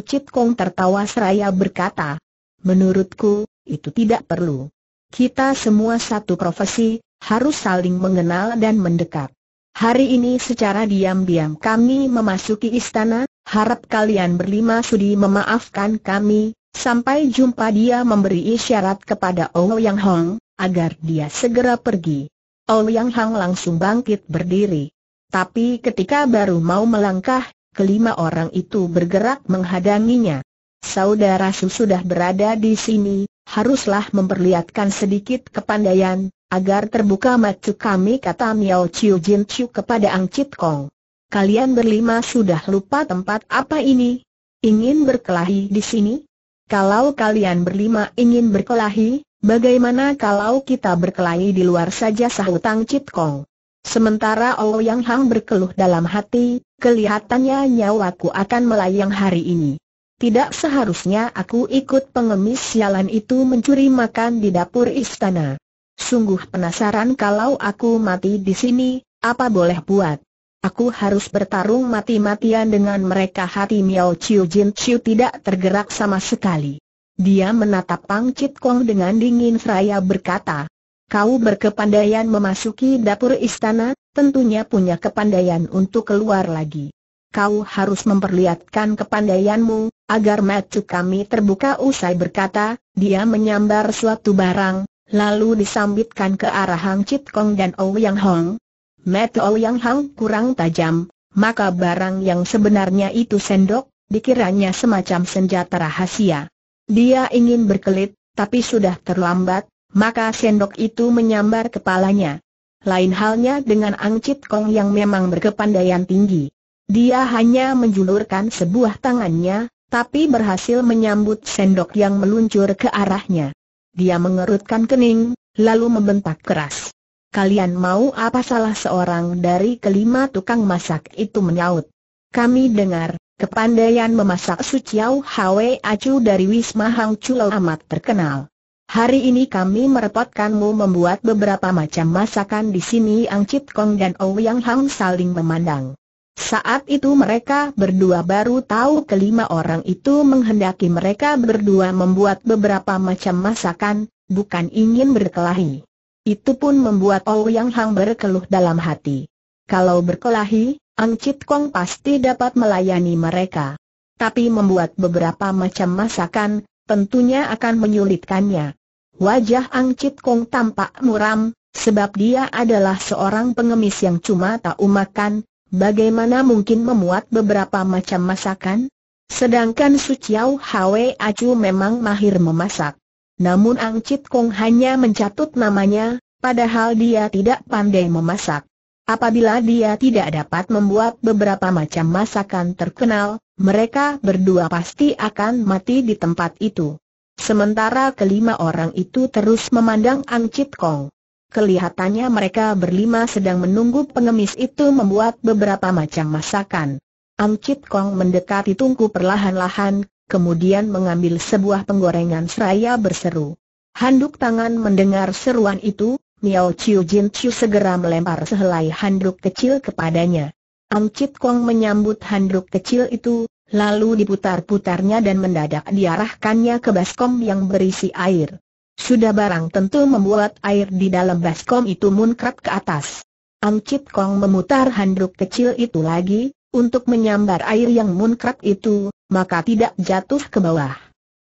Chit Kong tertawa seraya berkata, Menurutku, itu tidak perlu. Kita semua satu profesi, harus saling mengenal dan mendekat. Hari ini secara diam-diam kami memasuki istana, harap kalian berlima sudi memaafkan kami, sampai jumpa dia memberi isyarat kepada Ong Yang Hong, agar dia segera pergi. Yang Hang langsung bangkit berdiri. Tapi ketika baru mau melangkah, kelima orang itu bergerak menghadanginya. Saudara Su sudah berada di sini, haruslah memperlihatkan sedikit kepandaian, agar terbuka mata kami kata Miao Chiu Jin Chiu kepada Ang Chit Kong. Kalian berlima sudah lupa tempat apa ini? Ingin berkelahi di sini? Kalau kalian berlima ingin berkelahi, Bagaimana kalau kita berkelahi di luar saja sahutang Tang Chit Kong? Sementara Ouyang Hang berkeluh dalam hati, kelihatannya nyawaku akan melayang hari ini. Tidak seharusnya aku ikut pengemis sialan itu mencuri makan di dapur istana. Sungguh penasaran kalau aku mati di sini, apa boleh buat? Aku harus bertarung mati-matian dengan mereka hati Miao Chiu Jin Chiu tidak tergerak sama sekali. Dia menatap Pangkit Kong dengan dingin seraya berkata, Kau berkepandaian memasuki dapur istana, tentunya punya kepandaian untuk keluar lagi. Kau harus memperlihatkan kepandaianmu, agar mata kami terbuka usai berkata, dia menyambar suatu barang, lalu disambitkan ke arah Hang Chit Kong dan Ouyang Hong. Mata Ouyang Hong kurang tajam, maka barang yang sebenarnya itu sendok, dikiranya semacam senjata rahasia. Dia ingin berkelit, tapi sudah terlambat, maka sendok itu menyambar kepalanya. Lain halnya dengan Angcit Kong yang memang berkepandaian tinggi. Dia hanya menjulurkan sebuah tangannya, tapi berhasil menyambut sendok yang meluncur ke arahnya. Dia mengerutkan kening, lalu membentak keras. Kalian mau apa salah seorang dari kelima tukang masak itu menyaut. Kami dengar, Kepandaian memasak Su Chiao Hwe Acu dari Wisma Hang Chulo amat terkenal. Hari ini kami merepotkanmu membuat beberapa macam masakan di sini Ang Chit Kong dan Ouyang Hang saling memandang. Saat itu mereka berdua baru tahu kelima orang itu menghendaki mereka berdua membuat beberapa macam masakan, bukan ingin berkelahi. Itu pun membuat Ouyang Hang berkeluh dalam hati. Kalau berkelahi, Ang Chit Kong pasti dapat melayani mereka. Tapi membuat beberapa macam masakan, tentunya akan menyulitkannya. Wajah Ang Chit Kong tampak muram, sebab dia adalah seorang pengemis yang cuma tahu makan, bagaimana mungkin memuat beberapa macam masakan? Sedangkan Su Chiao Hwe Acu memang mahir memasak. Namun Ang Chit Kong hanya mencatut namanya, padahal dia tidak pandai memasak. Apabila dia tidak dapat membuat beberapa macam masakan terkenal, mereka berdua pasti akan mati di tempat itu. Sementara kelima orang itu terus memandang Ang Chit Kong. Kelihatannya mereka berlima sedang menunggu pengemis itu membuat beberapa macam masakan. Ang Chit Kong mendekati tungku perlahan-lahan, kemudian mengambil sebuah penggorengan seraya berseru. Handuk tangan mendengar seruan itu, Miao Chiu Jin Chiu segera melempar sehelai handuk kecil kepadanya. Ang Chit Kong menyambut handuk kecil itu, lalu diputar-putarnya dan mendadak diarahkannya ke baskom yang berisi air. Sudah barang tentu membuat air di dalam baskom itu muncrat ke atas. Ang Chit Kong memutar handuk kecil itu lagi, untuk menyambar air yang muncrat itu, maka tidak jatuh ke bawah.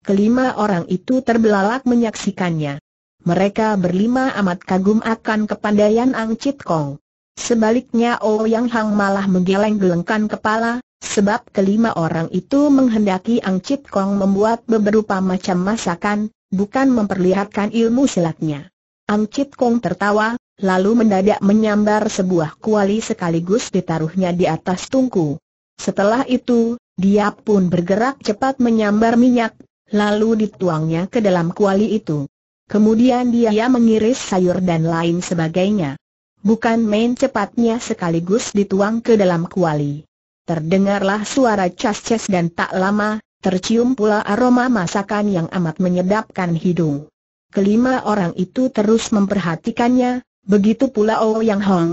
Kelima orang itu terbelalak menyaksikannya mereka berlima amat kagum akan kepandaian Ang Chit Kong. Sebaliknya Ouyang Hang malah menggeleng-gelengkan kepala, sebab kelima orang itu menghendaki Ang Chit Kong membuat beberapa macam masakan, bukan memperlihatkan ilmu silatnya. Ang Chit Kong tertawa, lalu mendadak menyambar sebuah kuali sekaligus ditaruhnya di atas tungku. Setelah itu, dia pun bergerak cepat menyambar minyak, lalu dituangnya ke dalam kuali itu. Kemudian dia mengiris sayur dan lain sebagainya. Bukan main cepatnya sekaligus dituang ke dalam kuali. Terdengarlah suara cas-cas dan tak lama, tercium pula aroma masakan yang amat menyedapkan hidung. Kelima orang itu terus memperhatikannya, begitu pula Oh Yang Hong.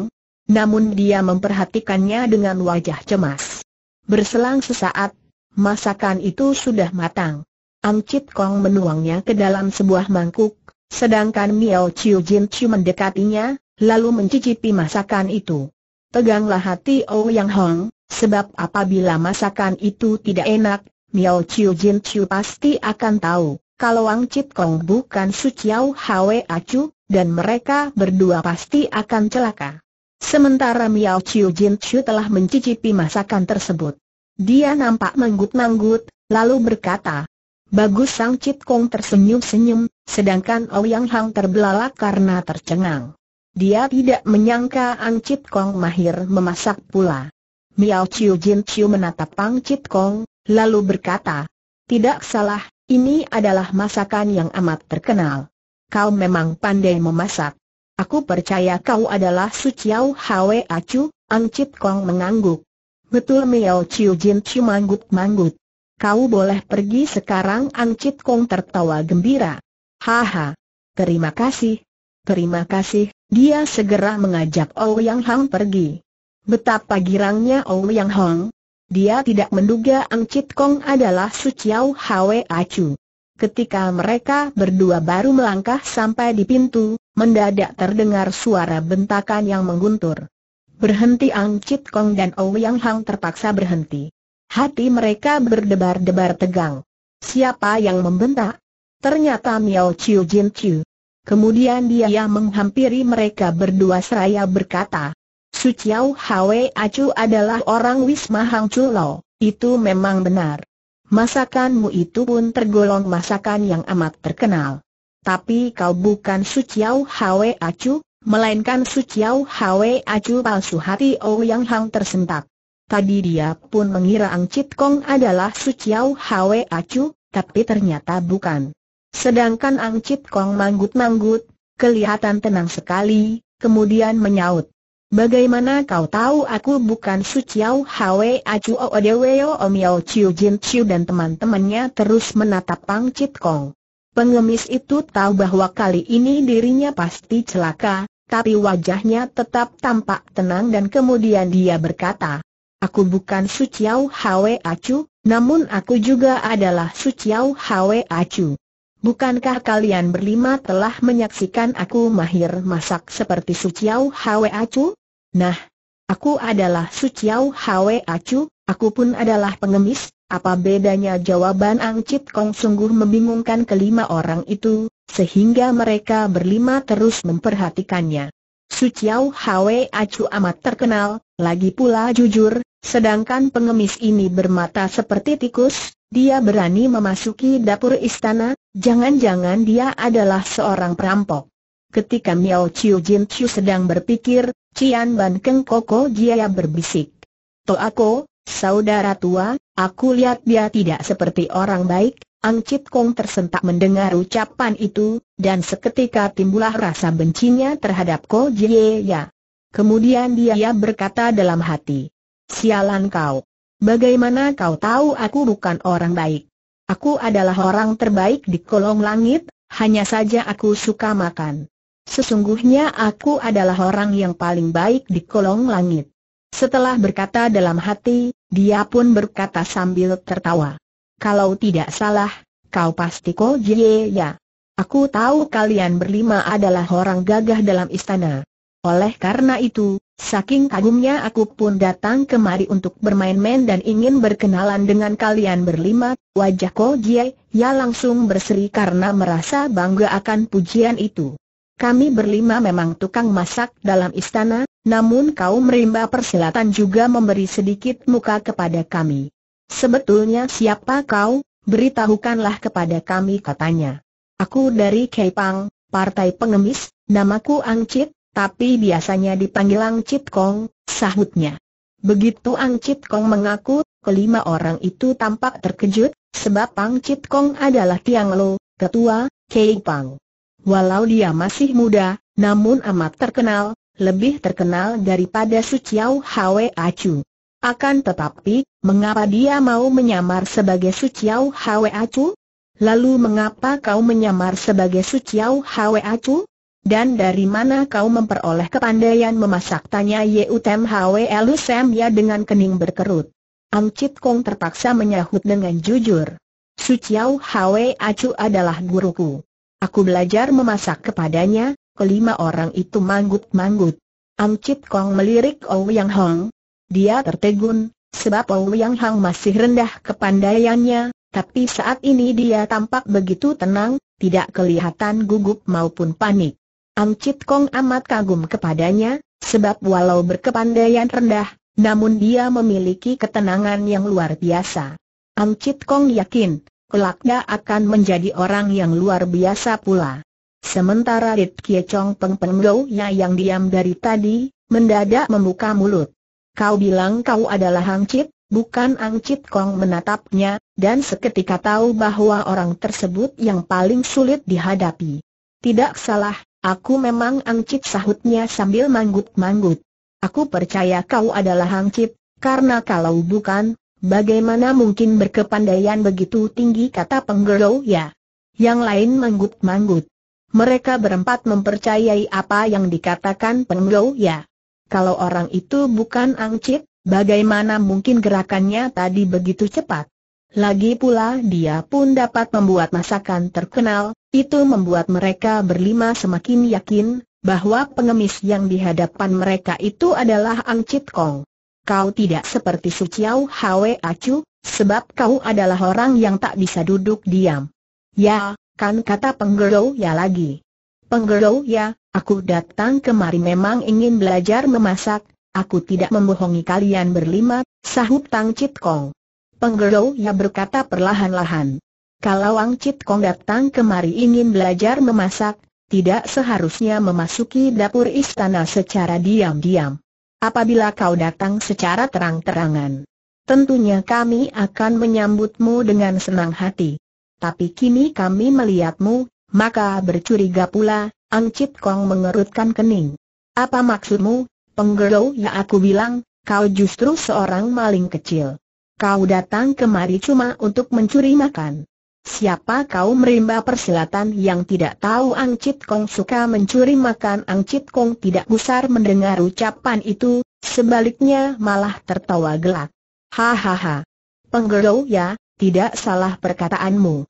Namun dia memperhatikannya dengan wajah cemas. Berselang sesaat, masakan itu sudah matang. Ang Chit Kong menuangnya ke dalam sebuah mangkuk, Sedangkan Miao Chiu Jin Chiu mendekatinya, lalu mencicipi masakan itu. Teganglah hati Ou Yang Hong, sebab apabila masakan itu tidak enak, Miao Chiu Jin Chiu pasti akan tahu, kalau Wang Chit Kong bukan Su Chiao Hwe Acu, dan mereka berdua pasti akan celaka. Sementara Miao Chiu Jin Chiu telah mencicipi masakan tersebut. Dia nampak manggut-manggut, lalu berkata, Bagus Sang Cit Kong tersenyum-senyum, sedangkan Ouyang Hang terbelalak karena tercengang. Dia tidak menyangka Ang Cit Kong mahir memasak pula. Miao Chiu Jin Chiu menatap Pang Cit Kong, lalu berkata, Tidak salah, ini adalah masakan yang amat terkenal. Kau memang pandai memasak. Aku percaya kau adalah Su Chiao Hwe Acu, Ang Cit Kong mengangguk. Betul Miao Chiu Jin Chiu manggut-manggut. Kau boleh pergi sekarang Ang Chit Kong tertawa gembira. Haha. Terima kasih. Terima kasih. Dia segera mengajak Ouyang Hong pergi. Betapa girangnya Ouyang Hong. Dia tidak menduga Ang Chit Kong adalah Su Chiao Hwe Acu. Ketika mereka berdua baru melangkah sampai di pintu, mendadak terdengar suara bentakan yang mengguntur. Berhenti Ang Chit Kong dan Ouyang Hang terpaksa berhenti. Hati mereka berdebar-debar tegang. Siapa yang membentak? Ternyata Miao Chiu Jin Chiu. Kemudian dia menghampiri mereka berdua seraya berkata, Su Chiao Hwe Acu adalah orang Wisma Hang Chulo, itu memang benar. Masakanmu itu pun tergolong masakan yang amat terkenal. Tapi kau bukan Su Chiao Hwe Acu, melainkan Su Chiao Hwe Acu palsu hati Ouyang Hang tersentak. Tadi dia pun mengira Ang Chit Kong adalah Su Chiao Hwe Acu, tapi ternyata bukan. Sedangkan Ang Chit Kong manggut-manggut, kelihatan tenang sekali, kemudian menyaut. Bagaimana kau tahu aku bukan Su Chiao Hwe Acu Oodeweo Yau Chiu Jin Chiu dan teman-temannya terus menatap Ang Chit Kong. Pengemis itu tahu bahwa kali ini dirinya pasti celaka, tapi wajahnya tetap tampak tenang dan kemudian dia berkata, Aku bukan Su Chiao Hwe Acu, namun aku juga adalah Su Chiao Hwe Acu. Bukankah kalian berlima telah menyaksikan aku mahir masak seperti Su Chiao Hwe Acu? Nah, aku adalah Su Chiao Hwe Acu, aku pun adalah pengemis, apa bedanya jawaban Ang Chit Kong sungguh membingungkan kelima orang itu, sehingga mereka berlima terus memperhatikannya. Su Chiao Hwe Acu amat terkenal, lagi pula jujur, sedangkan pengemis ini bermata seperti tikus, dia berani memasuki dapur istana, jangan-jangan dia adalah seorang perampok. Ketika Miao Chiu Jin Chiu sedang berpikir, Cian Ban Keng Koko Jia berbisik. aku, saudara tua, aku lihat dia tidak seperti orang baik, Ang Chit Kong tersentak mendengar ucapan itu, dan seketika timbulah rasa bencinya terhadap Ko Jie Ya. Kemudian dia berkata dalam hati, Sialan kau! Bagaimana kau tahu aku bukan orang baik? Aku adalah orang terbaik di kolong langit, hanya saja aku suka makan. Sesungguhnya aku adalah orang yang paling baik di kolong langit. Setelah berkata dalam hati, dia pun berkata sambil tertawa. Kalau tidak salah, kau pasti Ko Jie ya. Aku tahu kalian berlima adalah orang gagah dalam istana. Oleh karena itu, saking kagumnya aku pun datang kemari untuk bermain-main dan ingin berkenalan dengan kalian berlima. Wajah Ko Jie ya langsung berseri karena merasa bangga akan pujian itu. Kami berlima memang tukang masak dalam istana, namun kau rimba persilatan juga memberi sedikit muka kepada kami. Sebetulnya siapa kau? Beritahukanlah kepada kami katanya. Aku dari Kepang, partai pengemis, namaku Angcit, tapi biasanya dipanggil Angcit Kong, sahutnya. Begitu Angcit Kong mengaku, kelima orang itu tampak terkejut, sebab Chit Kong adalah Tiang Lo, ketua, Kepang. Walau dia masih muda, namun amat terkenal, lebih terkenal daripada Suciau Hwe Acu. Akan tetapi, mengapa dia mau menyamar sebagai Suciao Hwe Acu? Lalu mengapa kau menyamar sebagai Suciao Hwe Acu? Dan dari mana kau memperoleh kepandaian memasak? Tanya Yeutem Hwe Lu ya dengan kening berkerut. Ang Chit Kong terpaksa menyahut dengan jujur. Suciao Hwe Acu adalah guruku. Aku belajar memasak kepadanya, kelima orang itu manggut-manggut. Ang Chit Kong melirik Ouyang Hong, dia tertegun, sebab yang Hang masih rendah kepandaiannya, tapi saat ini dia tampak begitu tenang, tidak kelihatan gugup maupun panik. Ang Chit Kong amat kagum kepadanya, sebab walau berkepandaian rendah, namun dia memiliki ketenangan yang luar biasa. Ang Chit Kong yakin, kelaknya akan menjadi orang yang luar biasa pula. Sementara Rit Kie Chong Peng Peng Gou yang diam dari tadi, mendadak membuka mulut. Kau bilang kau adalah Hangcit, bukan Angcit Kong menatapnya, dan seketika tahu bahwa orang tersebut yang paling sulit dihadapi. Tidak salah, aku memang Angcit sahutnya sambil manggut-manggut. Aku percaya kau adalah Hangcit, karena kalau bukan, bagaimana mungkin berkepandaian begitu tinggi kata penggerou ya. Yang lain manggut-manggut. Mereka berempat mempercayai apa yang dikatakan penggerou ya. Kalau orang itu bukan angcik, bagaimana mungkin gerakannya tadi begitu cepat? Lagi pula dia pun dapat membuat masakan terkenal, itu membuat mereka berlima semakin yakin, bahwa pengemis yang dihadapan mereka itu adalah Angcit Kong. Kau tidak seperti Su Chiao Hwe Acu, sebab kau adalah orang yang tak bisa duduk diam. Ya, kan kata penggerau ya lagi. penggerau ya, Aku datang kemari memang ingin belajar memasak, aku tidak membohongi kalian berlima, sahut Tang Chit Kong. Penggerou ya berkata perlahan-lahan. Kalau Wang Chit Kong datang kemari ingin belajar memasak, tidak seharusnya memasuki dapur istana secara diam-diam. Apabila kau datang secara terang-terangan, tentunya kami akan menyambutmu dengan senang hati. Tapi kini kami melihatmu, maka bercuriga pula, Ang Chit Kong mengerutkan kening. Apa maksudmu, penggerou yang aku bilang, kau justru seorang maling kecil. Kau datang kemari cuma untuk mencuri makan. Siapa kau merimba persilatan yang tidak tahu Ang Chit Kong suka mencuri makan Ang Chit Kong tidak gusar mendengar ucapan itu, sebaliknya malah tertawa gelak. Hahaha. Penggerou ya, tidak salah perkataanmu.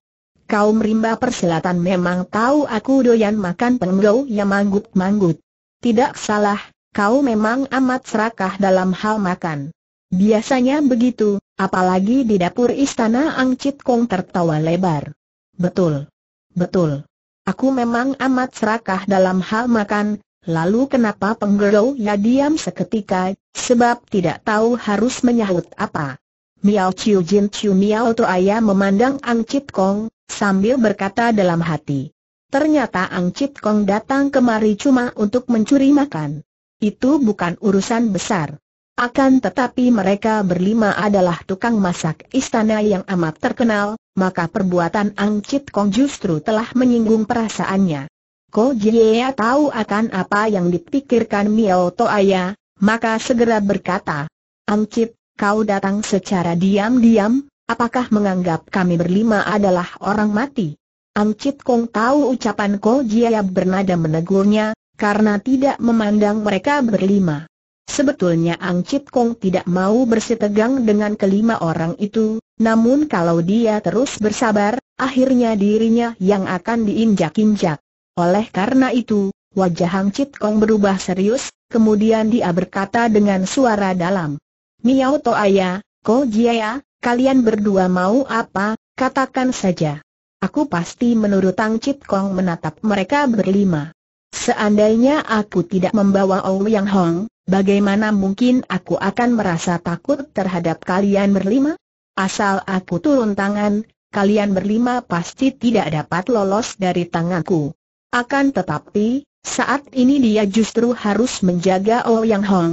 Kau rimba persilatan memang tahu aku doyan makan penggau yang manggut-manggut. Tidak salah, kau memang amat serakah dalam hal makan. Biasanya begitu, apalagi di dapur istana Angcit Kong tertawa lebar. Betul. Betul. Aku memang amat serakah dalam hal makan, lalu kenapa penggerau ya diam seketika, sebab tidak tahu harus menyahut apa. Miao Chiu Jin Chiu Miao Ayah memandang Ang Chit Kong, sambil berkata dalam hati. Ternyata Ang Chit Kong datang kemari cuma untuk mencuri makan. Itu bukan urusan besar. Akan tetapi mereka berlima adalah tukang masak istana yang amat terkenal, maka perbuatan Ang Chit Kong justru telah menyinggung perasaannya. Ko Jie tahu akan apa yang dipikirkan Miao Toaya, maka segera berkata, Ang Chit, kau datang secara diam-diam? Apakah menganggap kami berlima adalah orang mati? Ang Chit Kong tahu ucapan Ko Jia bernada menegurnya, karena tidak memandang mereka berlima. Sebetulnya Ang Chit Kong tidak mau bersitegang dengan kelima orang itu, namun kalau dia terus bersabar, akhirnya dirinya yang akan diinjak-injak. Oleh karena itu, wajah Ang Chit Kong berubah serius, kemudian dia berkata dengan suara dalam. Miao Toaya, Ko Jia, ya, kalian berdua mau apa, katakan saja. Aku pasti menurut Tang Chit Kong menatap mereka berlima. Seandainya aku tidak membawa Ouyang Yang Hong, bagaimana mungkin aku akan merasa takut terhadap kalian berlima? Asal aku turun tangan, kalian berlima pasti tidak dapat lolos dari tanganku. Akan tetapi, saat ini dia justru harus menjaga Ouyang Yang Hong.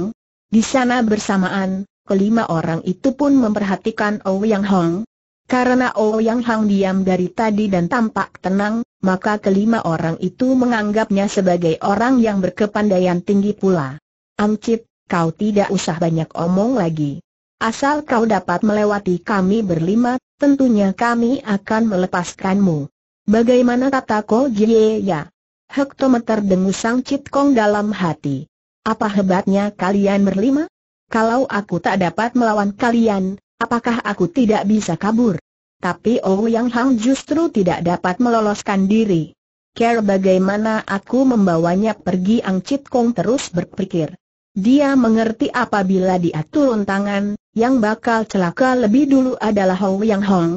Di sana bersamaan, kelima orang itu pun memperhatikan Ouyang Hong. Karena Ouyang Hong diam dari tadi dan tampak tenang, maka kelima orang itu menganggapnya sebagai orang yang berkepandaian tinggi pula. Amcit, kau tidak usah banyak omong lagi. Asal kau dapat melewati kami berlima, tentunya kami akan melepaskanmu. Bagaimana kata Ko Jie ya? Hektometer dengus Sang Cit Kong dalam hati. Apa hebatnya kalian berlima? Kalau aku tak dapat melawan kalian, apakah aku tidak bisa kabur? Tapi Oh Yang Hang justru tidak dapat meloloskan diri. Care bagaimana aku membawanya pergi Ang Chit Kong terus berpikir. Dia mengerti apabila dia turun tangan, yang bakal celaka lebih dulu adalah Hou oh Yang Hong.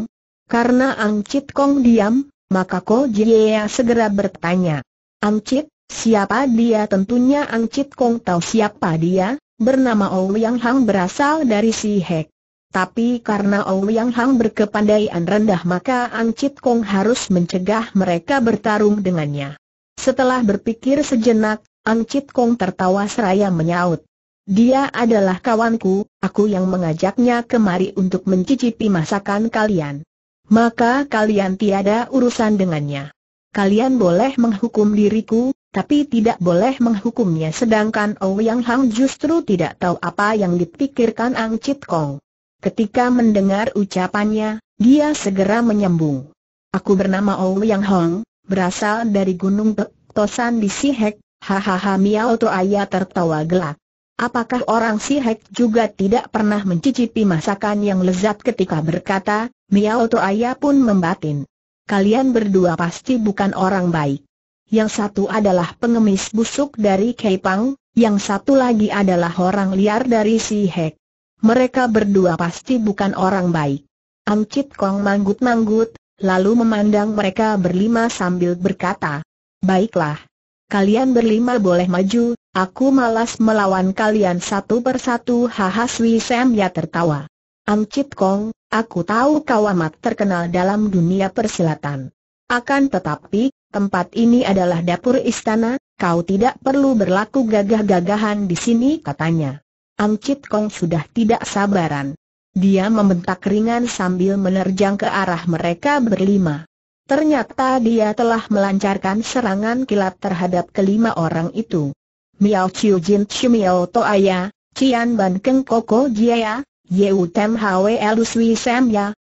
Karena Ang Chit Kong diam, maka Ko Jie segera bertanya. Ang Chit, siapa dia tentunya Ang Chit Kong tahu siapa dia, bernama Ouyang Hang berasal dari Si Hek. Tapi karena Ouyang Hang berkepandaian rendah maka Ang Chit Kong harus mencegah mereka bertarung dengannya. Setelah berpikir sejenak, Ang Chit Kong tertawa seraya menyaut. Dia adalah kawanku, aku yang mengajaknya kemari untuk mencicipi masakan kalian. Maka kalian tiada urusan dengannya. Kalian boleh menghukum diriku, tapi tidak boleh menghukumnya sedangkan Ouyang Hang justru tidak tahu apa yang dipikirkan Ang Chit Kong. Ketika mendengar ucapannya, dia segera menyambung. Aku bernama Ouyang Hong, berasal dari Gunung Tek, Tosan di Sihek, hahaha Miao ayah tertawa gelak. Apakah orang Sihek juga tidak pernah mencicipi masakan yang lezat ketika berkata, Miao ayah pun membatin. Kalian berdua pasti bukan orang baik yang satu adalah pengemis busuk dari Kepang, yang satu lagi adalah orang liar dari Si Hek. Mereka berdua pasti bukan orang baik. Ang Chit Kong manggut-manggut, lalu memandang mereka berlima sambil berkata, Baiklah. Kalian berlima boleh maju, aku malas melawan kalian satu persatu haha Sui Sam ya tertawa. Ang Chit Kong, aku tahu kau amat terkenal dalam dunia persilatan. Akan tetapi, tempat ini adalah dapur istana, kau tidak perlu berlaku gagah-gagahan di sini katanya. Angcit Kong sudah tidak sabaran. Dia membentak ringan sambil menerjang ke arah mereka berlima. Ternyata dia telah melancarkan serangan kilat terhadap kelima orang itu. Miao Chiu Jin Miao To Aya, Cian Ban Keng Koko Jiaya, Yeu Tem Hwe Lu Sui Sam Ya,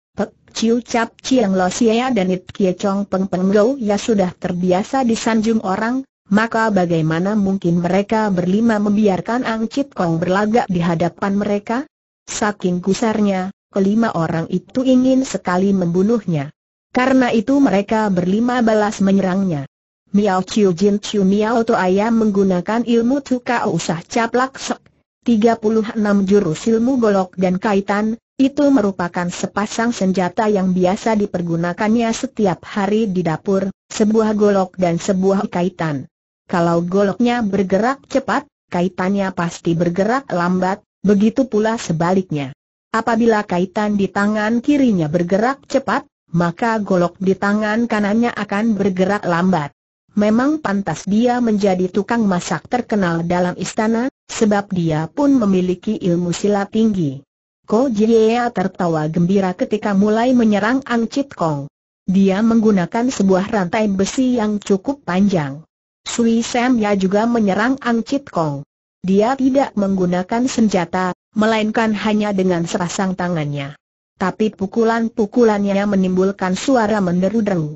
Ciu Cap yang Lo Sia dan It Kie Chong Peng Peng Lo ya sudah terbiasa disanjung orang, maka bagaimana mungkin mereka berlima membiarkan Ang Chit Kong berlagak di hadapan mereka? Saking gusarnya, kelima orang itu ingin sekali membunuhnya. Karena itu mereka berlima balas menyerangnya. Miao Chiu Jin Chiu Miao To Ayam menggunakan ilmu Tuka Usah Caplak Sok, 36 jurus ilmu golok dan kaitan, itu merupakan sepasang senjata yang biasa dipergunakannya setiap hari di dapur, sebuah golok dan sebuah kaitan. Kalau goloknya bergerak cepat, kaitannya pasti bergerak lambat, begitu pula sebaliknya. Apabila kaitan di tangan kirinya bergerak cepat, maka golok di tangan kanannya akan bergerak lambat. Memang pantas dia menjadi tukang masak terkenal dalam istana, sebab dia pun memiliki ilmu silat tinggi. Ko Jiea tertawa gembira ketika mulai menyerang Ang Chit Kong. Dia menggunakan sebuah rantai besi yang cukup panjang. Sui Sam Ya juga menyerang Ang Chit Kong. Dia tidak menggunakan senjata, melainkan hanya dengan serasang tangannya. Tapi pukulan-pukulannya menimbulkan suara menderu-deru.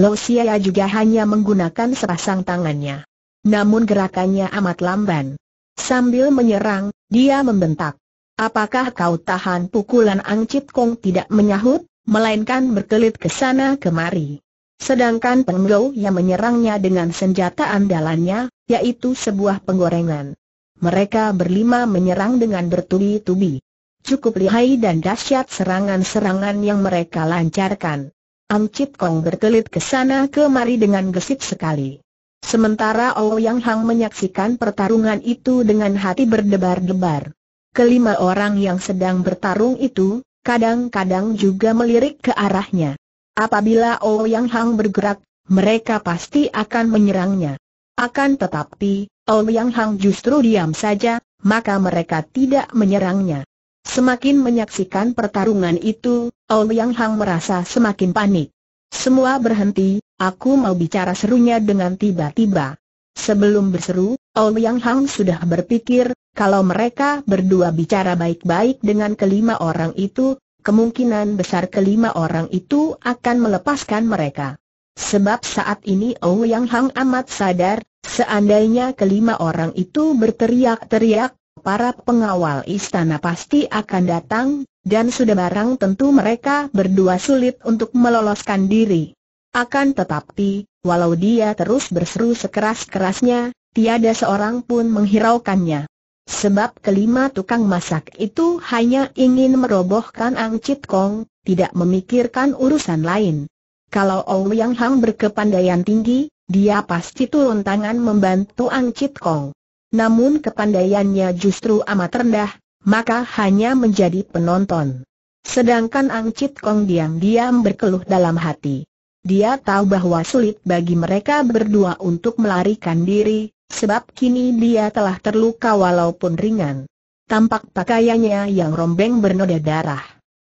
Lo Xia ya juga hanya menggunakan serasang tangannya. Namun gerakannya amat lamban. Sambil menyerang, dia membentak. Apakah kau tahan pukulan Ang Cip Kong tidak menyahut, melainkan berkelit ke sana kemari. Sedangkan Penggau yang menyerangnya dengan senjata andalannya, yaitu sebuah penggorengan. Mereka berlima menyerang dengan bertubi-tubi. Cukup lihai dan dahsyat serangan-serangan yang mereka lancarkan. Ang Cip Kong berkelit ke sana kemari dengan gesit sekali. Sementara Ouyang Hang menyaksikan pertarungan itu dengan hati berdebar-debar kelima orang yang sedang bertarung itu, kadang-kadang juga melirik ke arahnya. Apabila oh Yang Hang bergerak, mereka pasti akan menyerangnya. Akan tetapi, oh Yang Hang justru diam saja, maka mereka tidak menyerangnya. Semakin menyaksikan pertarungan itu, oh Yang Hang merasa semakin panik. Semua berhenti, aku mau bicara serunya dengan tiba-tiba. Sebelum berseru, Yang Hang sudah berpikir, kalau mereka berdua bicara baik-baik dengan kelima orang itu, kemungkinan besar kelima orang itu akan melepaskan mereka. Sebab saat ini Yang Hang amat sadar, seandainya kelima orang itu berteriak-teriak, para pengawal istana pasti akan datang, dan sudah barang tentu mereka berdua sulit untuk meloloskan diri. Akan tetapi, walau dia terus berseru sekeras-kerasnya, tiada seorang pun menghiraukannya. Sebab kelima tukang masak itu hanya ingin merobohkan Ang Chit Kong, tidak memikirkan urusan lain. Kalau Yang Hang berkepandaian tinggi, dia pasti turun tangan membantu Ang Chit Kong. Namun kepandaiannya justru amat rendah, maka hanya menjadi penonton. Sedangkan Ang Chit Kong diam-diam berkeluh dalam hati. Dia tahu bahwa sulit bagi mereka berdua untuk melarikan diri, sebab kini dia telah terluka walaupun ringan. Tampak pakaiannya yang rombeng bernoda darah.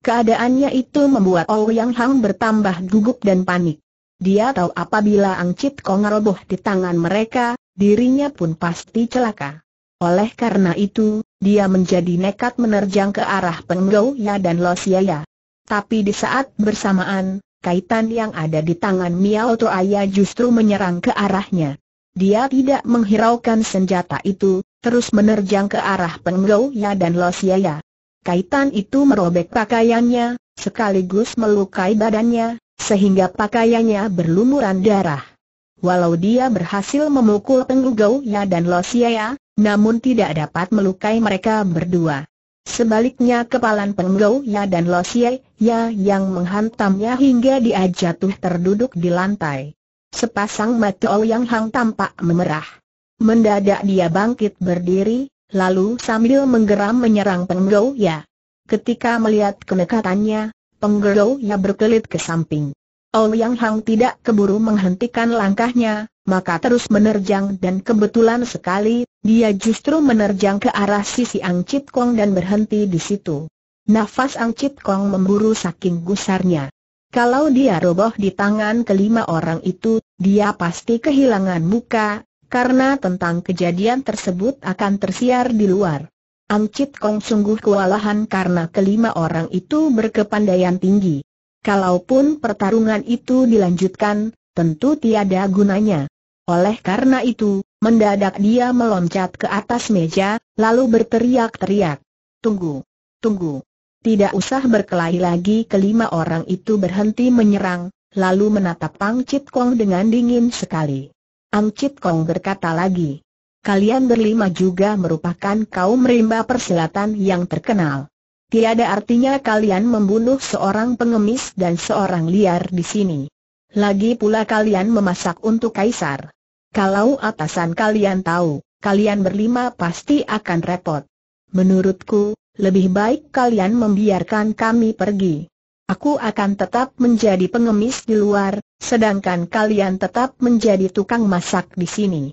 Keadaannya itu membuat Ouyang Hang bertambah gugup dan panik. Dia tahu apabila Angcit Kong roboh di tangan mereka, dirinya pun pasti celaka. Oleh karena itu, dia menjadi nekat menerjang ke arah Ya dan Losiaya. Tapi di saat bersamaan, kaitan yang ada di tangan Miao Toaya justru menyerang ke arahnya. Dia tidak menghiraukan senjata itu, terus menerjang ke arah Peng dan Losiaya. Kaitan itu merobek pakaiannya, sekaligus melukai badannya, sehingga pakaiannya berlumuran darah. Walau dia berhasil memukul Peng dan Losiaya, namun tidak dapat melukai mereka berdua. Sebaliknya kepalan Penglo ya dan Lo Ya yang menghantamnya hingga dia jatuh terduduk di lantai. Sepasang mata oh yang Hang tampak memerah. Mendadak dia bangkit berdiri, lalu sambil menggeram menyerang Penglo ya. Ketika melihat kenekatannya, Penglo ya berkelit ke samping. Ouyang oh Hang tidak keburu menghentikan langkahnya, maka terus menerjang dan kebetulan sekali, dia justru menerjang ke arah sisi Ang Chit Kong dan berhenti di situ. Nafas Ang Chit Kong memburu saking gusarnya. Kalau dia roboh di tangan kelima orang itu, dia pasti kehilangan muka, karena tentang kejadian tersebut akan tersiar di luar. Ang Chit Kong sungguh kewalahan karena kelima orang itu berkepandaian tinggi. Kalaupun pertarungan itu dilanjutkan, tentu tiada gunanya. Oleh karena itu, mendadak dia meloncat ke atas meja, lalu berteriak-teriak. Tunggu! Tunggu! Tidak usah berkelahi lagi kelima orang itu berhenti menyerang, lalu menatap Pang Chit Kong dengan dingin sekali. Ang Chit Kong berkata lagi. Kalian berlima juga merupakan kaum rimba persilatan yang terkenal. Tiada artinya kalian membunuh seorang pengemis dan seorang liar di sini. Lagi pula kalian memasak untuk kaisar. Kalau atasan kalian tahu, kalian berlima pasti akan repot. Menurutku, lebih baik kalian membiarkan kami pergi. Aku akan tetap menjadi pengemis di luar, sedangkan kalian tetap menjadi tukang masak di sini.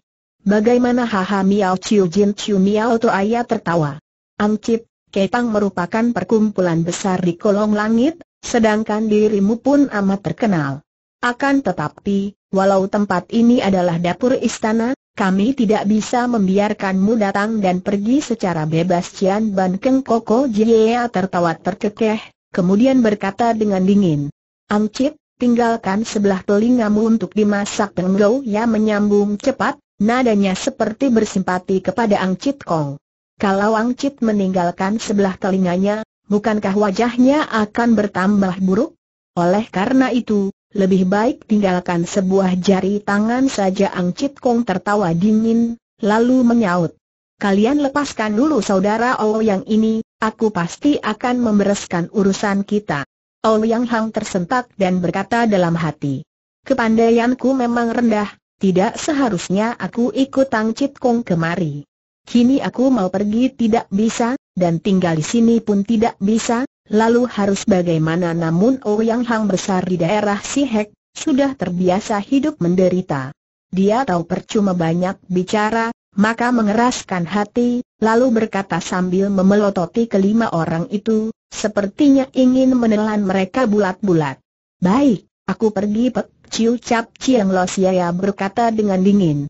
Bagaimana haha Miao Chiu Jin Chiu Miao Tu Ayah tertawa. Angcip, Kepang merupakan perkumpulan besar di kolong langit, sedangkan dirimu pun amat terkenal. Akan tetapi, walau tempat ini adalah dapur istana, kami tidak bisa membiarkanmu datang dan pergi secara bebas Cian Ban Keng Koko Jiea tertawa terkekeh, kemudian berkata dengan dingin. Cip, tinggalkan sebelah telingamu untuk dimasak Penggau ya menyambung cepat, nadanya seperti bersimpati kepada Angcit Kong. Kalau Angcit meninggalkan sebelah telinganya, bukankah wajahnya akan bertambah buruk? Oleh karena itu, lebih baik tinggalkan sebuah jari tangan saja Ang Chit Kong tertawa dingin, lalu menyaut. Kalian lepaskan dulu saudara Oh yang ini, aku pasti akan membereskan urusan kita. Oh Yang Hang tersentak dan berkata dalam hati. Kepandaianku memang rendah, tidak seharusnya aku ikut Ang Chit Kong kemari. Kini aku mau pergi tidak bisa, dan tinggal di sini pun tidak bisa, Lalu harus bagaimana namun oh Yang Hang besar di daerah Sihek, sudah terbiasa hidup menderita. Dia tahu percuma banyak bicara, maka mengeraskan hati, lalu berkata sambil memelototi kelima orang itu, sepertinya ingin menelan mereka bulat-bulat. Baik, aku pergi pek, Ciu Cap Chiang Lo Siaya berkata dengan dingin.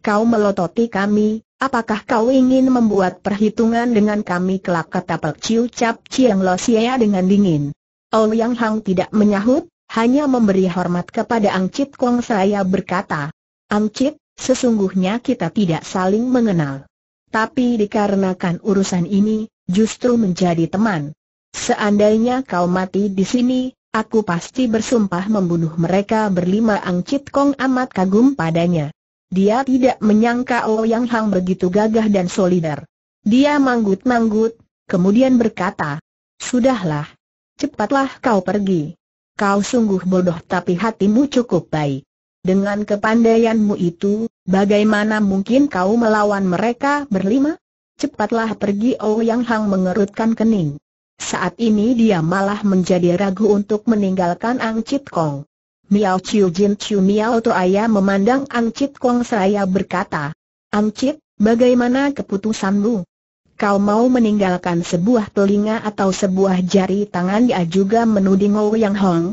Kau melototi kami, Apakah kau ingin membuat perhitungan dengan kami kelak kata Pek Ciu Cap Chiang Lo Sia dengan dingin? Ouyang Hang tidak menyahut, hanya memberi hormat kepada Ang Kung. Kong saya berkata. Ang sesungguhnya kita tidak saling mengenal. Tapi dikarenakan urusan ini, justru menjadi teman. Seandainya kau mati di sini, aku pasti bersumpah membunuh mereka berlima Ang Kung Kong amat kagum padanya. Dia tidak menyangka Ouyang Hang begitu gagah dan solider. Dia manggut-manggut, kemudian berkata, Sudahlah. Cepatlah kau pergi. Kau sungguh bodoh tapi hatimu cukup baik. Dengan kepandaianmu itu, bagaimana mungkin kau melawan mereka berlima? Cepatlah pergi Ouyang Hang mengerutkan kening. Saat ini dia malah menjadi ragu untuk meninggalkan Ang Cit Kong. Miao Chiu Jin Chiu Miao ayah memandang Chit Kong seraya berkata, Chit, bagaimana keputusanmu? Kau mau meninggalkan sebuah telinga atau sebuah jari tangan ya juga menuding Yang Hong?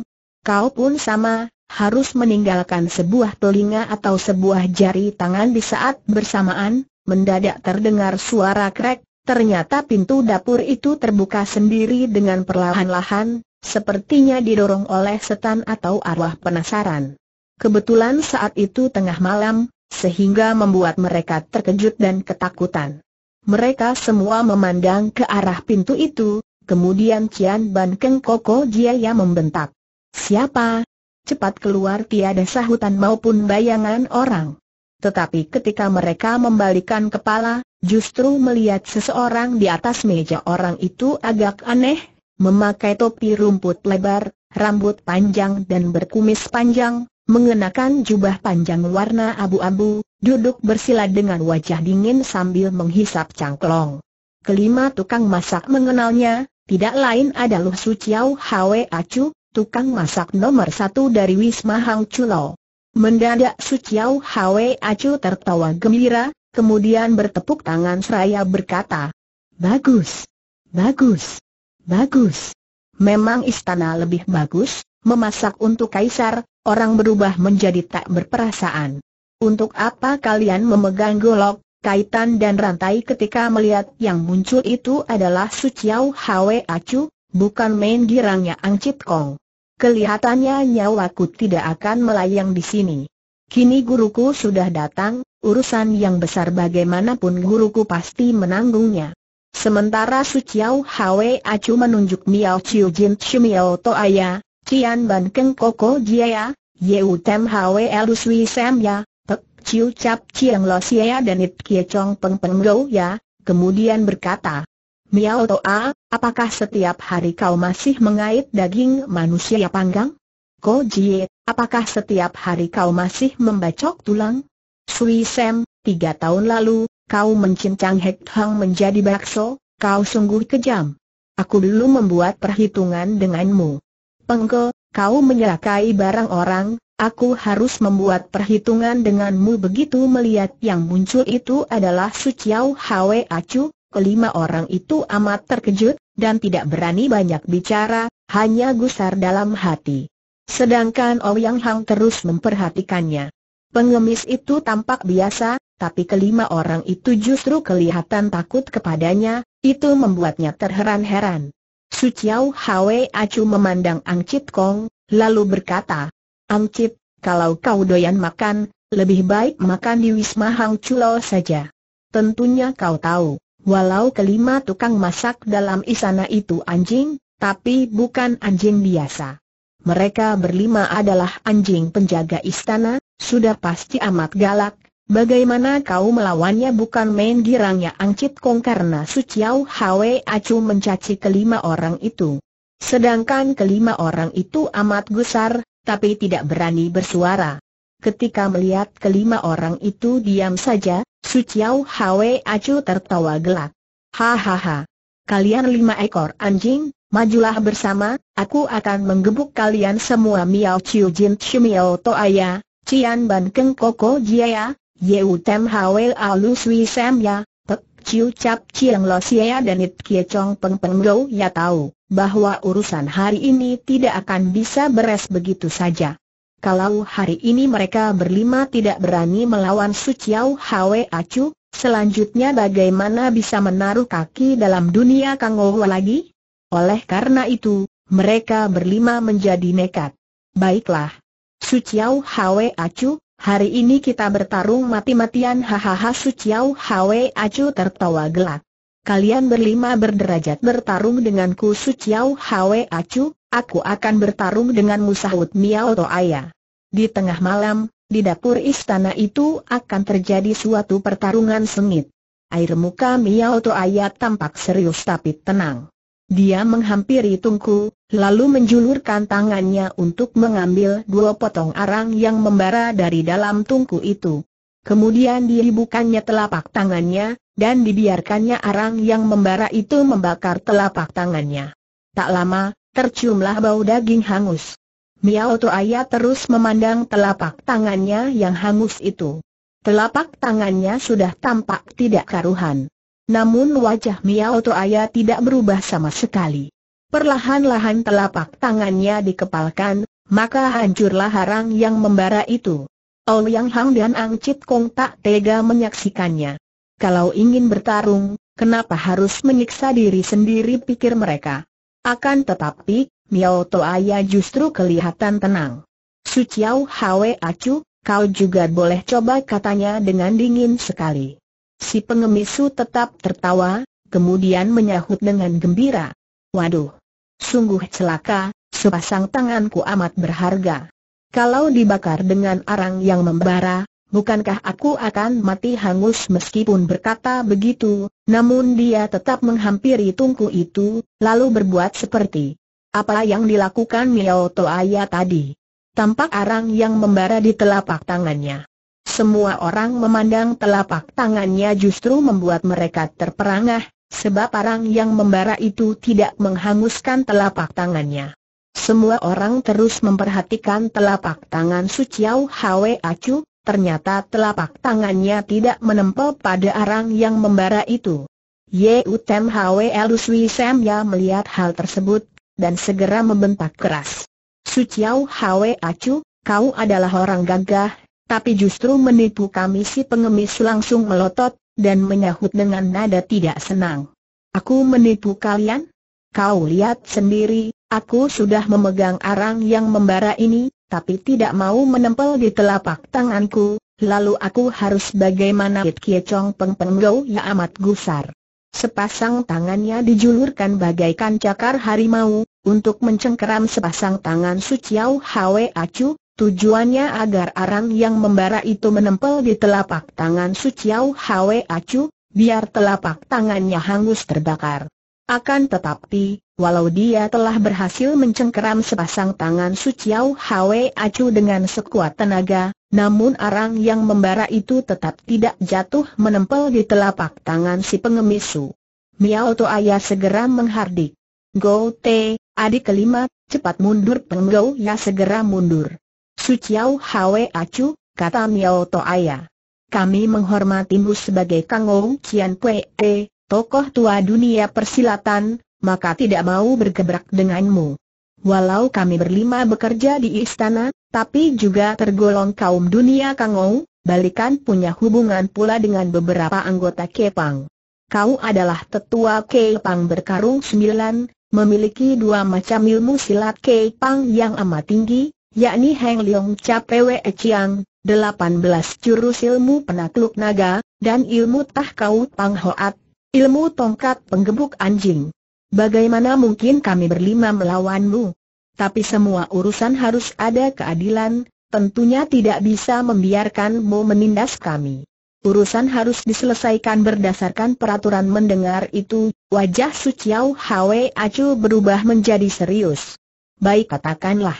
Kau pun sama, harus meninggalkan sebuah telinga atau sebuah jari tangan di saat bersamaan, mendadak terdengar suara krek, ternyata pintu dapur itu terbuka sendiri dengan perlahan-lahan, sepertinya didorong oleh setan atau arwah penasaran. Kebetulan saat itu tengah malam, sehingga membuat mereka terkejut dan ketakutan. Mereka semua memandang ke arah pintu itu, kemudian Cian Ban Keng Koko Jiaya membentak. Siapa? Cepat keluar tiada sahutan maupun bayangan orang. Tetapi ketika mereka membalikan kepala, justru melihat seseorang di atas meja orang itu agak aneh, memakai topi rumput lebar, rambut panjang dan berkumis panjang, mengenakan jubah panjang warna abu-abu, duduk bersila dengan wajah dingin sambil menghisap cangklong. Kelima tukang masak mengenalnya, tidak lain adalah Su Chiao Hwe Acu, tukang masak nomor satu dari Wisma Hang Chulo. Mendadak Su Chiao Hwe Acu tertawa gembira, kemudian bertepuk tangan seraya berkata, Bagus! Bagus! Bagus. Memang istana lebih bagus, memasak untuk kaisar, orang berubah menjadi tak berperasaan. Untuk apa kalian memegang golok, kaitan dan rantai ketika melihat yang muncul itu adalah Suciau Hwe Acu, bukan main girangnya Ang Angcit Kong. Kelihatannya nyawaku tidak akan melayang di sini. Kini guruku sudah datang, urusan yang besar bagaimanapun guruku pasti menanggungnya. Sementara Su Chiao Hwe Acu menunjuk Miao Chiu Jin Chiu Miao Aya, Tian Ban Keng Koko Jiaya, Yeu Tem Hwe elu Sui Sam Ya, Pek Chiu Cap Chiang Lo Sia ya dan It Kie Chong Peng Peng Gou Ya, kemudian berkata, Miao To A, apakah setiap hari kau masih mengait daging manusia panggang? Ko Jie, apakah setiap hari kau masih membacok tulang? Sui Sam, tiga tahun lalu, kau mencincang Hek Hang menjadi bakso, kau sungguh kejam. Aku dulu membuat perhitungan denganmu. Pengke, kau menyelakai barang orang, aku harus membuat perhitungan denganmu begitu melihat yang muncul itu adalah Chiao Hwe Acu, kelima orang itu amat terkejut, dan tidak berani banyak bicara, hanya gusar dalam hati. Sedangkan Ouyang Hang terus memperhatikannya. Pengemis itu tampak biasa, tapi kelima orang itu justru kelihatan takut kepadanya, itu membuatnya terheran-heran. Su Chiao Hwe Acu memandang Ang Chit Kong, lalu berkata, Ang Chit, kalau kau doyan makan, lebih baik makan di Wisma Hang Chulo saja. Tentunya kau tahu, walau kelima tukang masak dalam istana itu anjing, tapi bukan anjing biasa. Mereka berlima adalah anjing penjaga istana, sudah pasti amat galak, Bagaimana kau melawannya bukan main girangnya Angcit Kong karena Su Chiao Hwe Acu mencaci kelima orang itu. Sedangkan kelima orang itu amat gusar, tapi tidak berani bersuara. Ketika melihat kelima orang itu diam saja, Su Chiao Hwe Acu tertawa gelak. Hahaha. Kalian lima ekor anjing, majulah bersama, aku akan menggebuk kalian semua Miao Chiu Jin to Aya, Cian Ban Keng Koko Jiaya, Yeutem Alu Sui sam Ya, Pek Chiu Cap Chiang Lo Sia ya dan It Kie Chong Peng Peng Ya tahu bahwa urusan hari ini tidak akan bisa beres begitu saja. Kalau hari ini mereka berlima tidak berani melawan Su Chiao Hwe Acu, selanjutnya bagaimana bisa menaruh kaki dalam dunia Kang lagi? Oleh karena itu, mereka berlima menjadi nekat. Baiklah. Su Chiao Hwe Acu, Hari ini kita bertarung mati-matian hahaha Su Chiao Hwe Acu tertawa gelak. Kalian berlima berderajat bertarung denganku Su Chiao Hwe Acu, aku akan bertarung dengan Musahut Miao Toaya. Di tengah malam, di dapur istana itu akan terjadi suatu pertarungan sengit. Air muka Miao Toaya tampak serius tapi tenang. Dia menghampiri tungku, lalu menjulurkan tangannya untuk mengambil dua potong arang yang membara dari dalam tungku itu. Kemudian dia dibukanya telapak tangannya, dan dibiarkannya arang yang membara itu membakar telapak tangannya. Tak lama, terciumlah bau daging hangus. Miao Ayah terus memandang telapak tangannya yang hangus itu. Telapak tangannya sudah tampak tidak karuhan namun wajah Miao Toaya tidak berubah sama sekali. Perlahan-lahan telapak tangannya dikepalkan, maka hancurlah harang yang membara itu. Ouyang Hang dan Ang Chit Kong tak tega menyaksikannya. Kalau ingin bertarung, kenapa harus menyiksa diri sendiri pikir mereka. Akan tetapi, Miao Toaya justru kelihatan tenang. Suciau Hwe Acu, kau juga boleh coba katanya dengan dingin sekali. Si pengemis tetap tertawa, kemudian menyahut dengan gembira. Waduh, sungguh celaka, sepasang tanganku amat berharga. Kalau dibakar dengan arang yang membara, bukankah aku akan mati hangus meskipun berkata begitu, namun dia tetap menghampiri tungku itu, lalu berbuat seperti apa yang dilakukan Miao Toaya tadi. Tampak arang yang membara di telapak tangannya. Semua orang memandang telapak tangannya justru membuat mereka terperangah, sebab orang yang membara itu tidak menghanguskan telapak tangannya. Semua orang terus memperhatikan telapak tangan Suciau Hwe Acu, ternyata telapak tangannya tidak menempel pada arang yang membara itu. Ye Utem Hwe Luswi Semya melihat hal tersebut, dan segera membentak keras. Suciau Hwe Acu, kau adalah orang gagah, tapi justru menipu kami si pengemis langsung melotot, dan menyahut dengan nada tidak senang. Aku menipu kalian? Kau lihat sendiri, aku sudah memegang arang yang membara ini, tapi tidak mau menempel di telapak tanganku, lalu aku harus bagaimana Kit Kiecong Peng Peng ya amat gusar. Sepasang tangannya dijulurkan bagaikan cakar harimau, untuk mencengkeram sepasang tangan suciau hawe Hwe Acu, Tujuannya agar arang yang membara itu menempel di telapak tangan Su Chiao Hwe Acu, biar telapak tangannya hangus terbakar. Akan tetapi, walau dia telah berhasil mencengkeram sepasang tangan Su Chiao Hwe Acu dengan sekuat tenaga, namun arang yang membara itu tetap tidak jatuh menempel di telapak tangan si pengemis Su. Miao To Ayah segera menghardik. Go Te, adik kelima, cepat mundur Penggau Ya segera mundur. Suciaw Hwe Acu, kata Miao Aya. Kami menghormatimu sebagai Kang Ou Cian Kwe E, tokoh tua dunia persilatan, maka tidak mau bergebrak denganmu. Walau kami berlima bekerja di istana, tapi juga tergolong kaum dunia Kang Ou, balikan punya hubungan pula dengan beberapa anggota Kepang. Kau adalah tetua Kepang berkarung sembilan, memiliki dua macam ilmu silat Kepang yang amat tinggi, yakni Heng Leong Cha Pwe Chiang, 18 jurus ilmu penakluk naga, dan ilmu tahkau Pang Hoat, ilmu tongkat penggebuk anjing. Bagaimana mungkin kami berlima melawanmu? Tapi semua urusan harus ada keadilan, tentunya tidak bisa membiarkanmu menindas kami. Urusan harus diselesaikan berdasarkan peraturan mendengar itu, wajah Suciau Hwe Acu berubah menjadi serius. Baik katakanlah,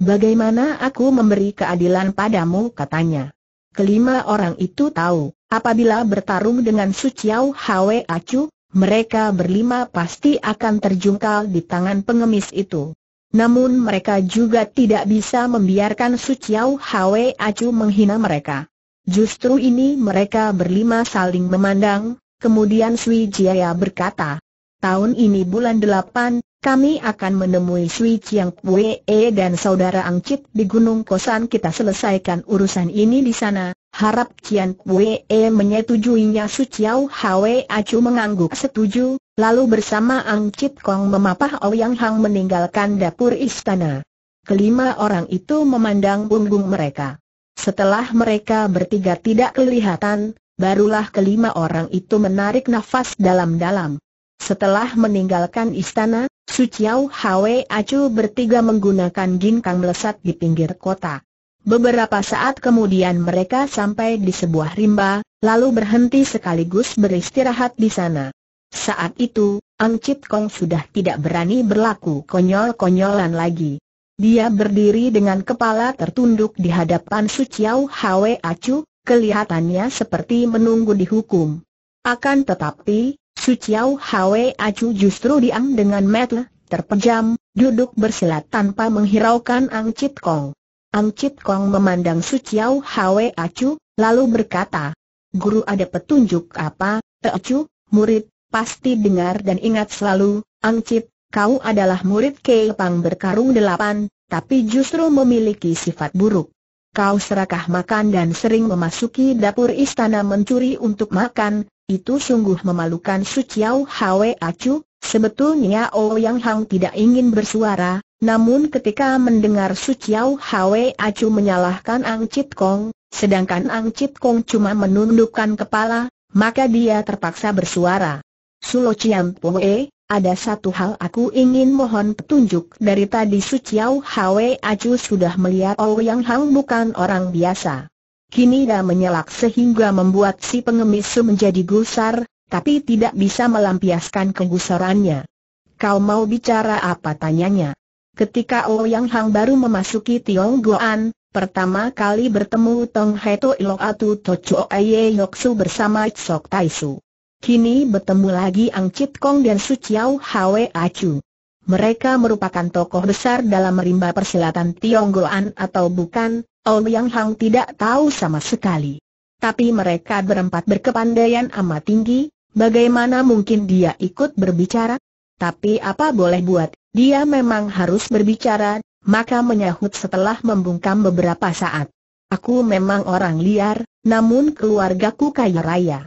Bagaimana aku memberi keadilan padamu katanya. Kelima orang itu tahu, apabila bertarung dengan Su Chiao Hwe Acu, mereka berlima pasti akan terjungkal di tangan pengemis itu. Namun mereka juga tidak bisa membiarkan Su Chiao Hwe Acu menghina mereka. Justru ini mereka berlima saling memandang, kemudian Sui Jiaya berkata, Tahun ini bulan delapan, kami akan menemui Sui Chiang Wee e dan saudara Chit di Gunung Kosan kita selesaikan urusan ini di sana. Harap Chiang Wee e menyetujuinya Su Chiao Hwe Acu mengangguk setuju, lalu bersama Chit Kong memapah Ouyang Hang meninggalkan dapur istana. Kelima orang itu memandang punggung mereka. Setelah mereka bertiga tidak kelihatan, barulah kelima orang itu menarik nafas dalam-dalam. Setelah meninggalkan istana, Su Chiao Hwe Acu bertiga menggunakan ginkang melesat di pinggir kota. Beberapa saat kemudian mereka sampai di sebuah rimba, lalu berhenti sekaligus beristirahat di sana. Saat itu, Ang Chit Kong sudah tidak berani berlaku konyol-konyolan lagi. Dia berdiri dengan kepala tertunduk di hadapan Su Chiao Hwe Acu, kelihatannya seperti menunggu dihukum. Akan tetapi, Su Chiao Hwe Acu justru diang dengan metel, terpejam, duduk bersilat tanpa menghiraukan Ang Chit Kong. Ang Chit Kong memandang Su Chiao Hwe Acu, lalu berkata, Guru ada petunjuk apa, Acu, murid, pasti dengar dan ingat selalu, Ang Chit, kau adalah murid Pang berkarung delapan, tapi justru memiliki sifat buruk. Kau serakah makan dan sering memasuki dapur istana mencuri untuk makan, itu sungguh memalukan Su Chiao Hwe Acu, sebetulnya oh Yang Hang tidak ingin bersuara, namun ketika mendengar Su Chiao Hwe Acu menyalahkan Ang Chit Kong, sedangkan Ang Chit Kong cuma menundukkan kepala, maka dia terpaksa bersuara. Sulo Chiam Poe, ada satu hal aku ingin mohon petunjuk dari tadi Su Chiao Hwe Acu sudah melihat oh Yang Hang bukan orang biasa. Kini dia menyelak sehingga membuat si pengemis menjadi gusar, tapi tidak bisa melampiaskan kegusarannya. Kau mau bicara apa tanyanya? Ketika Ouyang oh Hang baru memasuki Tionggoan, pertama kali bertemu Tong He To Ilok Atu To Chuo Aye Su bersama Chok Tai Su. Kini bertemu lagi Ang Chit Kong dan Su Chiao Hwe Acu. Mereka merupakan tokoh besar dalam rimba persilatan Tionggoan atau bukan, Liang Hang tidak tahu sama sekali. Tapi mereka berempat berkepandaian amat tinggi, bagaimana mungkin dia ikut berbicara? Tapi apa boleh buat, dia memang harus berbicara, maka menyahut setelah membungkam beberapa saat. Aku memang orang liar, namun keluargaku kaya raya.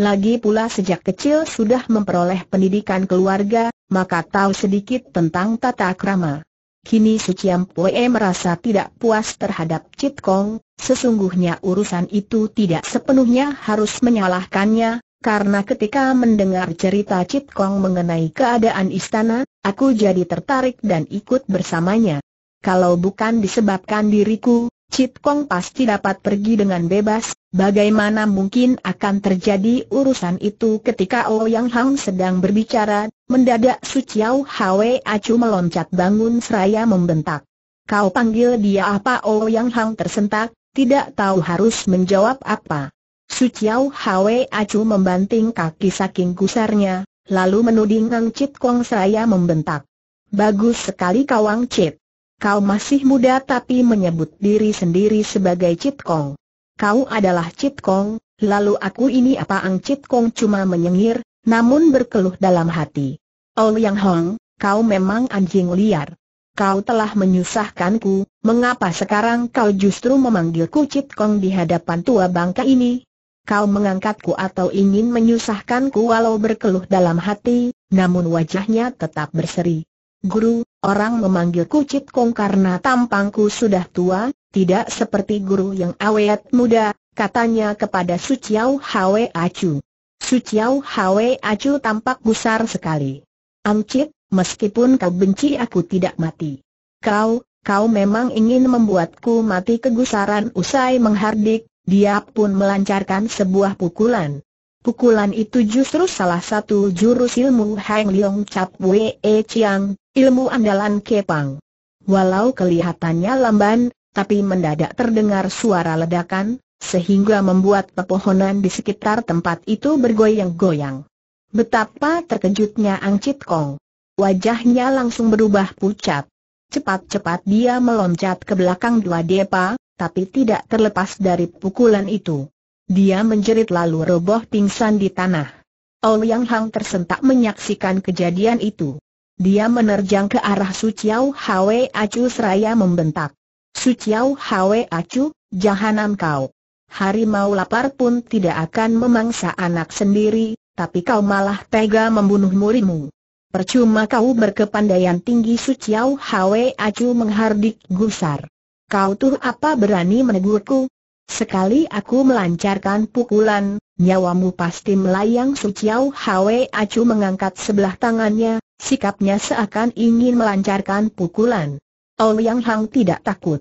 Lagi pula sejak kecil sudah memperoleh pendidikan keluarga, maka tahu sedikit tentang tata krama. Kini Suciam Pue merasa tidak puas terhadap Cit Kong, sesungguhnya urusan itu tidak sepenuhnya harus menyalahkannya, karena ketika mendengar cerita Cit Kong mengenai keadaan istana, aku jadi tertarik dan ikut bersamanya. Kalau bukan disebabkan diriku, Cit Kong pasti dapat pergi dengan bebas, bagaimana mungkin akan terjadi urusan itu ketika Ouyang oh Hang sedang berbicara, mendadak Su Chiao Hwe Acu meloncat bangun seraya membentak. Kau panggil dia apa Ouyang oh Hang tersentak, tidak tahu harus menjawab apa. Su Chiao Hwe Acu membanting kaki saking gusarnya, lalu menuding Ang Cit Kong seraya membentak. Bagus sekali kawang Cit. Kau masih muda tapi menyebut diri sendiri sebagai Cit Kong. Kau adalah Cit Kong, lalu aku ini apa Ang Cit Kong cuma menyengir, namun berkeluh dalam hati. Oh Yang Hong, kau memang anjing liar. Kau telah menyusahkanku, mengapa sekarang kau justru memanggilku Cit Kong di hadapan tua bangka ini? Kau mengangkatku atau ingin menyusahkanku walau berkeluh dalam hati, namun wajahnya tetap berseri. Guru, orang memanggilku Cip Kong karena tampangku sudah tua, tidak seperti guru yang awet muda, katanya kepada Su Chiao Hwe Acu. Su Chiao Hwe Acu tampak gusar sekali. Cip, meskipun kau benci aku tidak mati. Kau, kau memang ingin membuatku mati kegusaran usai menghardik, dia pun melancarkan sebuah pukulan. Pukulan itu justru salah satu jurus ilmu Hang Leong Chap Wee Chiang, Ilmu andalan Kepang. Walau kelihatannya lamban, tapi mendadak terdengar suara ledakan, sehingga membuat pepohonan di sekitar tempat itu bergoyang-goyang. Betapa terkejutnya Ang Chit Kong. Wajahnya langsung berubah pucat. Cepat-cepat dia meloncat ke belakang dua depa, tapi tidak terlepas dari pukulan itu. Dia menjerit lalu roboh pingsan di tanah. Ouyang Hang tersentak menyaksikan kejadian itu. Dia menerjang ke arah Su Chiao Hwe Acu seraya membentak. Su Chiao Hwe Acu, jahanam kau. hari mau lapar pun tidak akan memangsa anak sendiri, tapi kau malah tega membunuh murimu. Percuma kau berkepandaian tinggi Su Chiao Hwe Acu menghardik gusar. Kau tuh apa berani menegurku? Sekali aku melancarkan pukulan, nyawamu pasti melayang Su Chiao Hwe Acu mengangkat sebelah tangannya, Sikapnya seakan ingin melancarkan pukulan. Yang Hang tidak takut.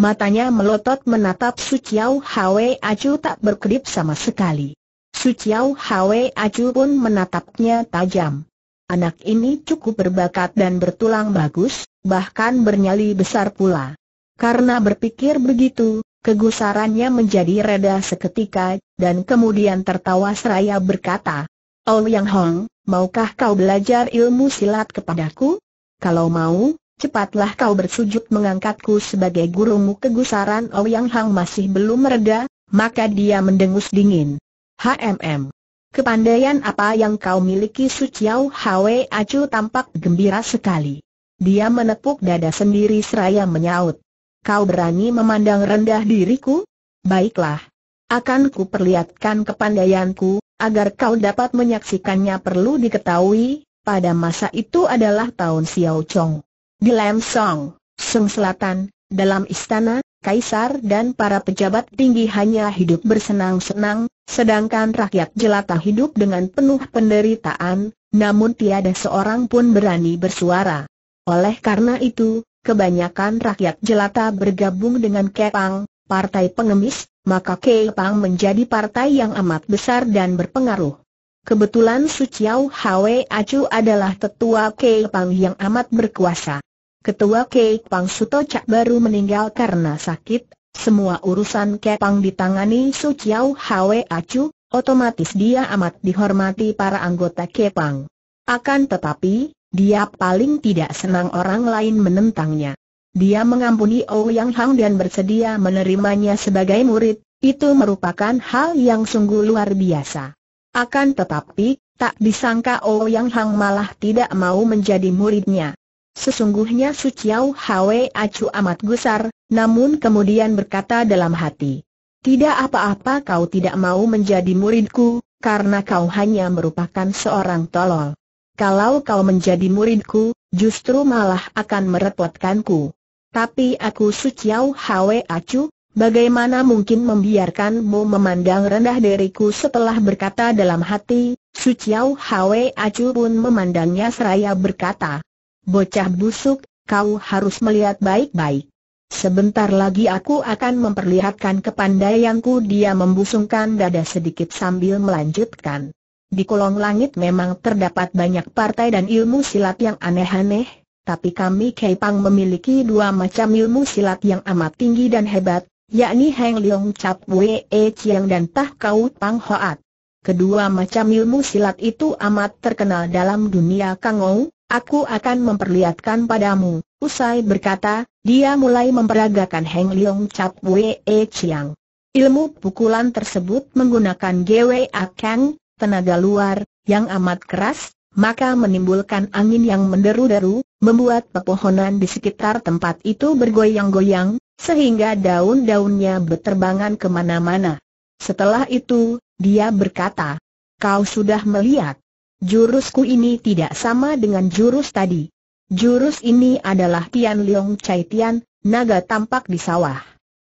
Matanya melotot menatap Su Chiao Hwe Acu tak berkedip sama sekali. Su Chiao Hwe Acu pun menatapnya tajam. Anak ini cukup berbakat dan bertulang bagus, bahkan bernyali besar pula. Karena berpikir begitu, kegusarannya menjadi reda seketika, dan kemudian tertawa seraya berkata, Yang Hang, maukah kau belajar ilmu silat kepadaku? Kalau mau, cepatlah kau bersujud mengangkatku sebagai gurumu kegusaran Ouyang oh Hang masih belum mereda, maka dia mendengus dingin. HMM. Kepandaian apa yang kau miliki Su Chiao Hwe Acu tampak gembira sekali. Dia menepuk dada sendiri seraya menyaut. Kau berani memandang rendah diriku? Baiklah. Akan ku perlihatkan kepandaianku, Agar kau dapat menyaksikannya perlu diketahui, pada masa itu adalah tahun Xiao Chong. Di Lam Song, Sung Selatan, dalam istana, kaisar dan para pejabat tinggi hanya hidup bersenang-senang, sedangkan rakyat jelata hidup dengan penuh penderitaan, namun tiada seorang pun berani bersuara. Oleh karena itu, kebanyakan rakyat jelata bergabung dengan Kepang, partai pengemis, maka Kei menjadi partai yang amat besar dan berpengaruh. Kebetulan Su Chiao Hwe Acu adalah tetua Kei yang amat berkuasa. Ketua Kei Suto Cak baru meninggal karena sakit, semua urusan Kepang ditangani Su Chiao Hwe Acu, otomatis dia amat dihormati para anggota Kepang. Akan tetapi, dia paling tidak senang orang lain menentangnya. Dia mengampuni Ouyang Hang dan bersedia menerimanya sebagai murid, itu merupakan hal yang sungguh luar biasa. Akan tetapi, tak disangka Ouyang Hang malah tidak mau menjadi muridnya. Sesungguhnya Su Chiao Hwe Acu amat gusar, namun kemudian berkata dalam hati, Tidak apa-apa kau tidak mau menjadi muridku, karena kau hanya merupakan seorang tolol. Kalau kau menjadi muridku, justru malah akan merepotkanku. Tapi aku Suciaw Hwe Acu, bagaimana mungkin membiarkanmu memandang rendah diriku setelah berkata dalam hati, Suciaw Hwe Acu pun memandangnya seraya berkata, Bocah busuk, kau harus melihat baik-baik. Sebentar lagi aku akan memperlihatkan kepandaianku dia membusungkan dada sedikit sambil melanjutkan. Di kolong langit memang terdapat banyak partai dan ilmu silat yang aneh-aneh, tapi kami Keipang memiliki dua macam ilmu silat yang amat tinggi dan hebat, yakni Heng Leong Cap Wei e Chiang dan Tah Kau Pang Hoat. Kedua macam ilmu silat itu amat terkenal dalam dunia Kangou, aku akan memperlihatkan padamu. Usai berkata, dia mulai memperagakan Heng Leong Cap Wei e Chiang. Ilmu pukulan tersebut menggunakan gwe Akang, tenaga luar, yang amat keras, maka menimbulkan angin yang menderu-deru, membuat pepohonan di sekitar tempat itu bergoyang-goyang, sehingga daun-daunnya berterbangan kemana-mana. Setelah itu, dia berkata, Kau sudah melihat, jurusku ini tidak sama dengan jurus tadi. Jurus ini adalah Tian Leong Chai Tian, naga tampak di sawah.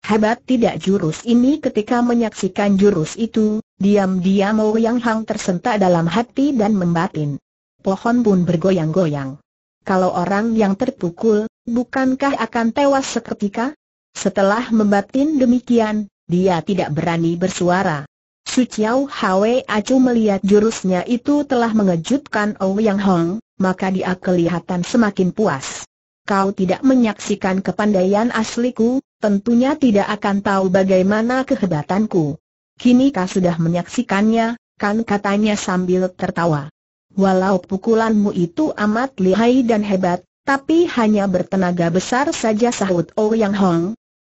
Hebat tidak jurus ini ketika menyaksikan jurus itu, diam-diam Ouyang Hang tersentak dalam hati dan membatin. Pohon pun bergoyang-goyang. Kalau orang yang terpukul, bukankah akan tewas seketika? Setelah membatin demikian, dia tidak berani bersuara. Su Chiao Hwe Acu melihat jurusnya itu telah mengejutkan Ouyang Hong, maka dia kelihatan semakin puas. Kau tidak menyaksikan kepandaian asliku, tentunya tidak akan tahu bagaimana kehebatanku. Kini kau sudah menyaksikannya, kan katanya sambil tertawa. Walau pukulanmu itu amat lihai dan hebat, tapi hanya bertenaga besar saja sahut Ouyang oh Hong.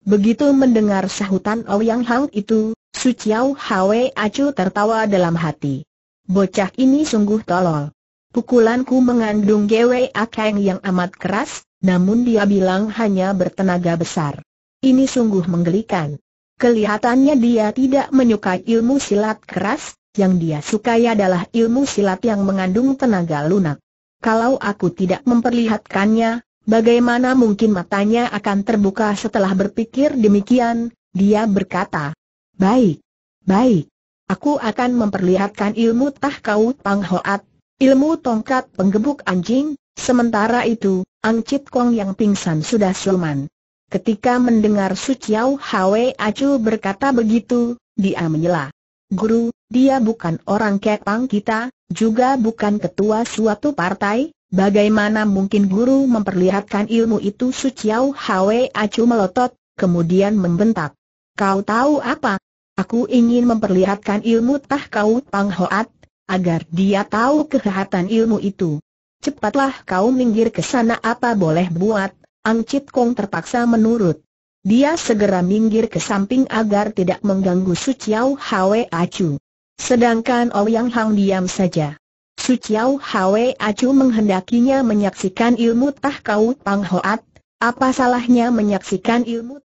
Begitu mendengar sahutan Ouyang oh Hong itu, Su Chiao Hwe Acu tertawa dalam hati. Bocah ini sungguh tolol. Pukulanku mengandung Gwe Akeng yang amat keras, namun dia bilang hanya bertenaga besar. Ini sungguh menggelikan. Kelihatannya dia tidak menyukai ilmu silat keras, yang dia sukai adalah ilmu silat yang mengandung tenaga lunak. Kalau aku tidak memperlihatkannya, bagaimana mungkin matanya akan terbuka setelah berpikir demikian, dia berkata. Baik, baik. Aku akan memperlihatkan ilmu tahkau panghoat, Pang Hoat, ilmu tongkat penggebuk anjing, sementara itu, Ang Chit Kong yang pingsan sudah sulman. Ketika mendengar Suciaw Hwe Acu berkata begitu, dia menyela. Guru, dia bukan orang kepang kita, juga bukan ketua suatu partai, bagaimana mungkin guru memperlihatkan ilmu itu Su Chiao Acu melotot, kemudian membentak. Kau tahu apa? Aku ingin memperlihatkan ilmu tah kau Pang Hoat, agar dia tahu kehehatan ilmu itu. Cepatlah kau minggir ke sana apa boleh buat, Ang Chit Kong terpaksa menurut. Dia segera minggir ke samping agar tidak mengganggu Su Chiao Hwe Acu. Sedangkan Ouyang oh Hang diam saja. Su Chiao Hwe Acu menghendakinya menyaksikan ilmu Tah Kau Pang Hoat, apa salahnya menyaksikan ilmu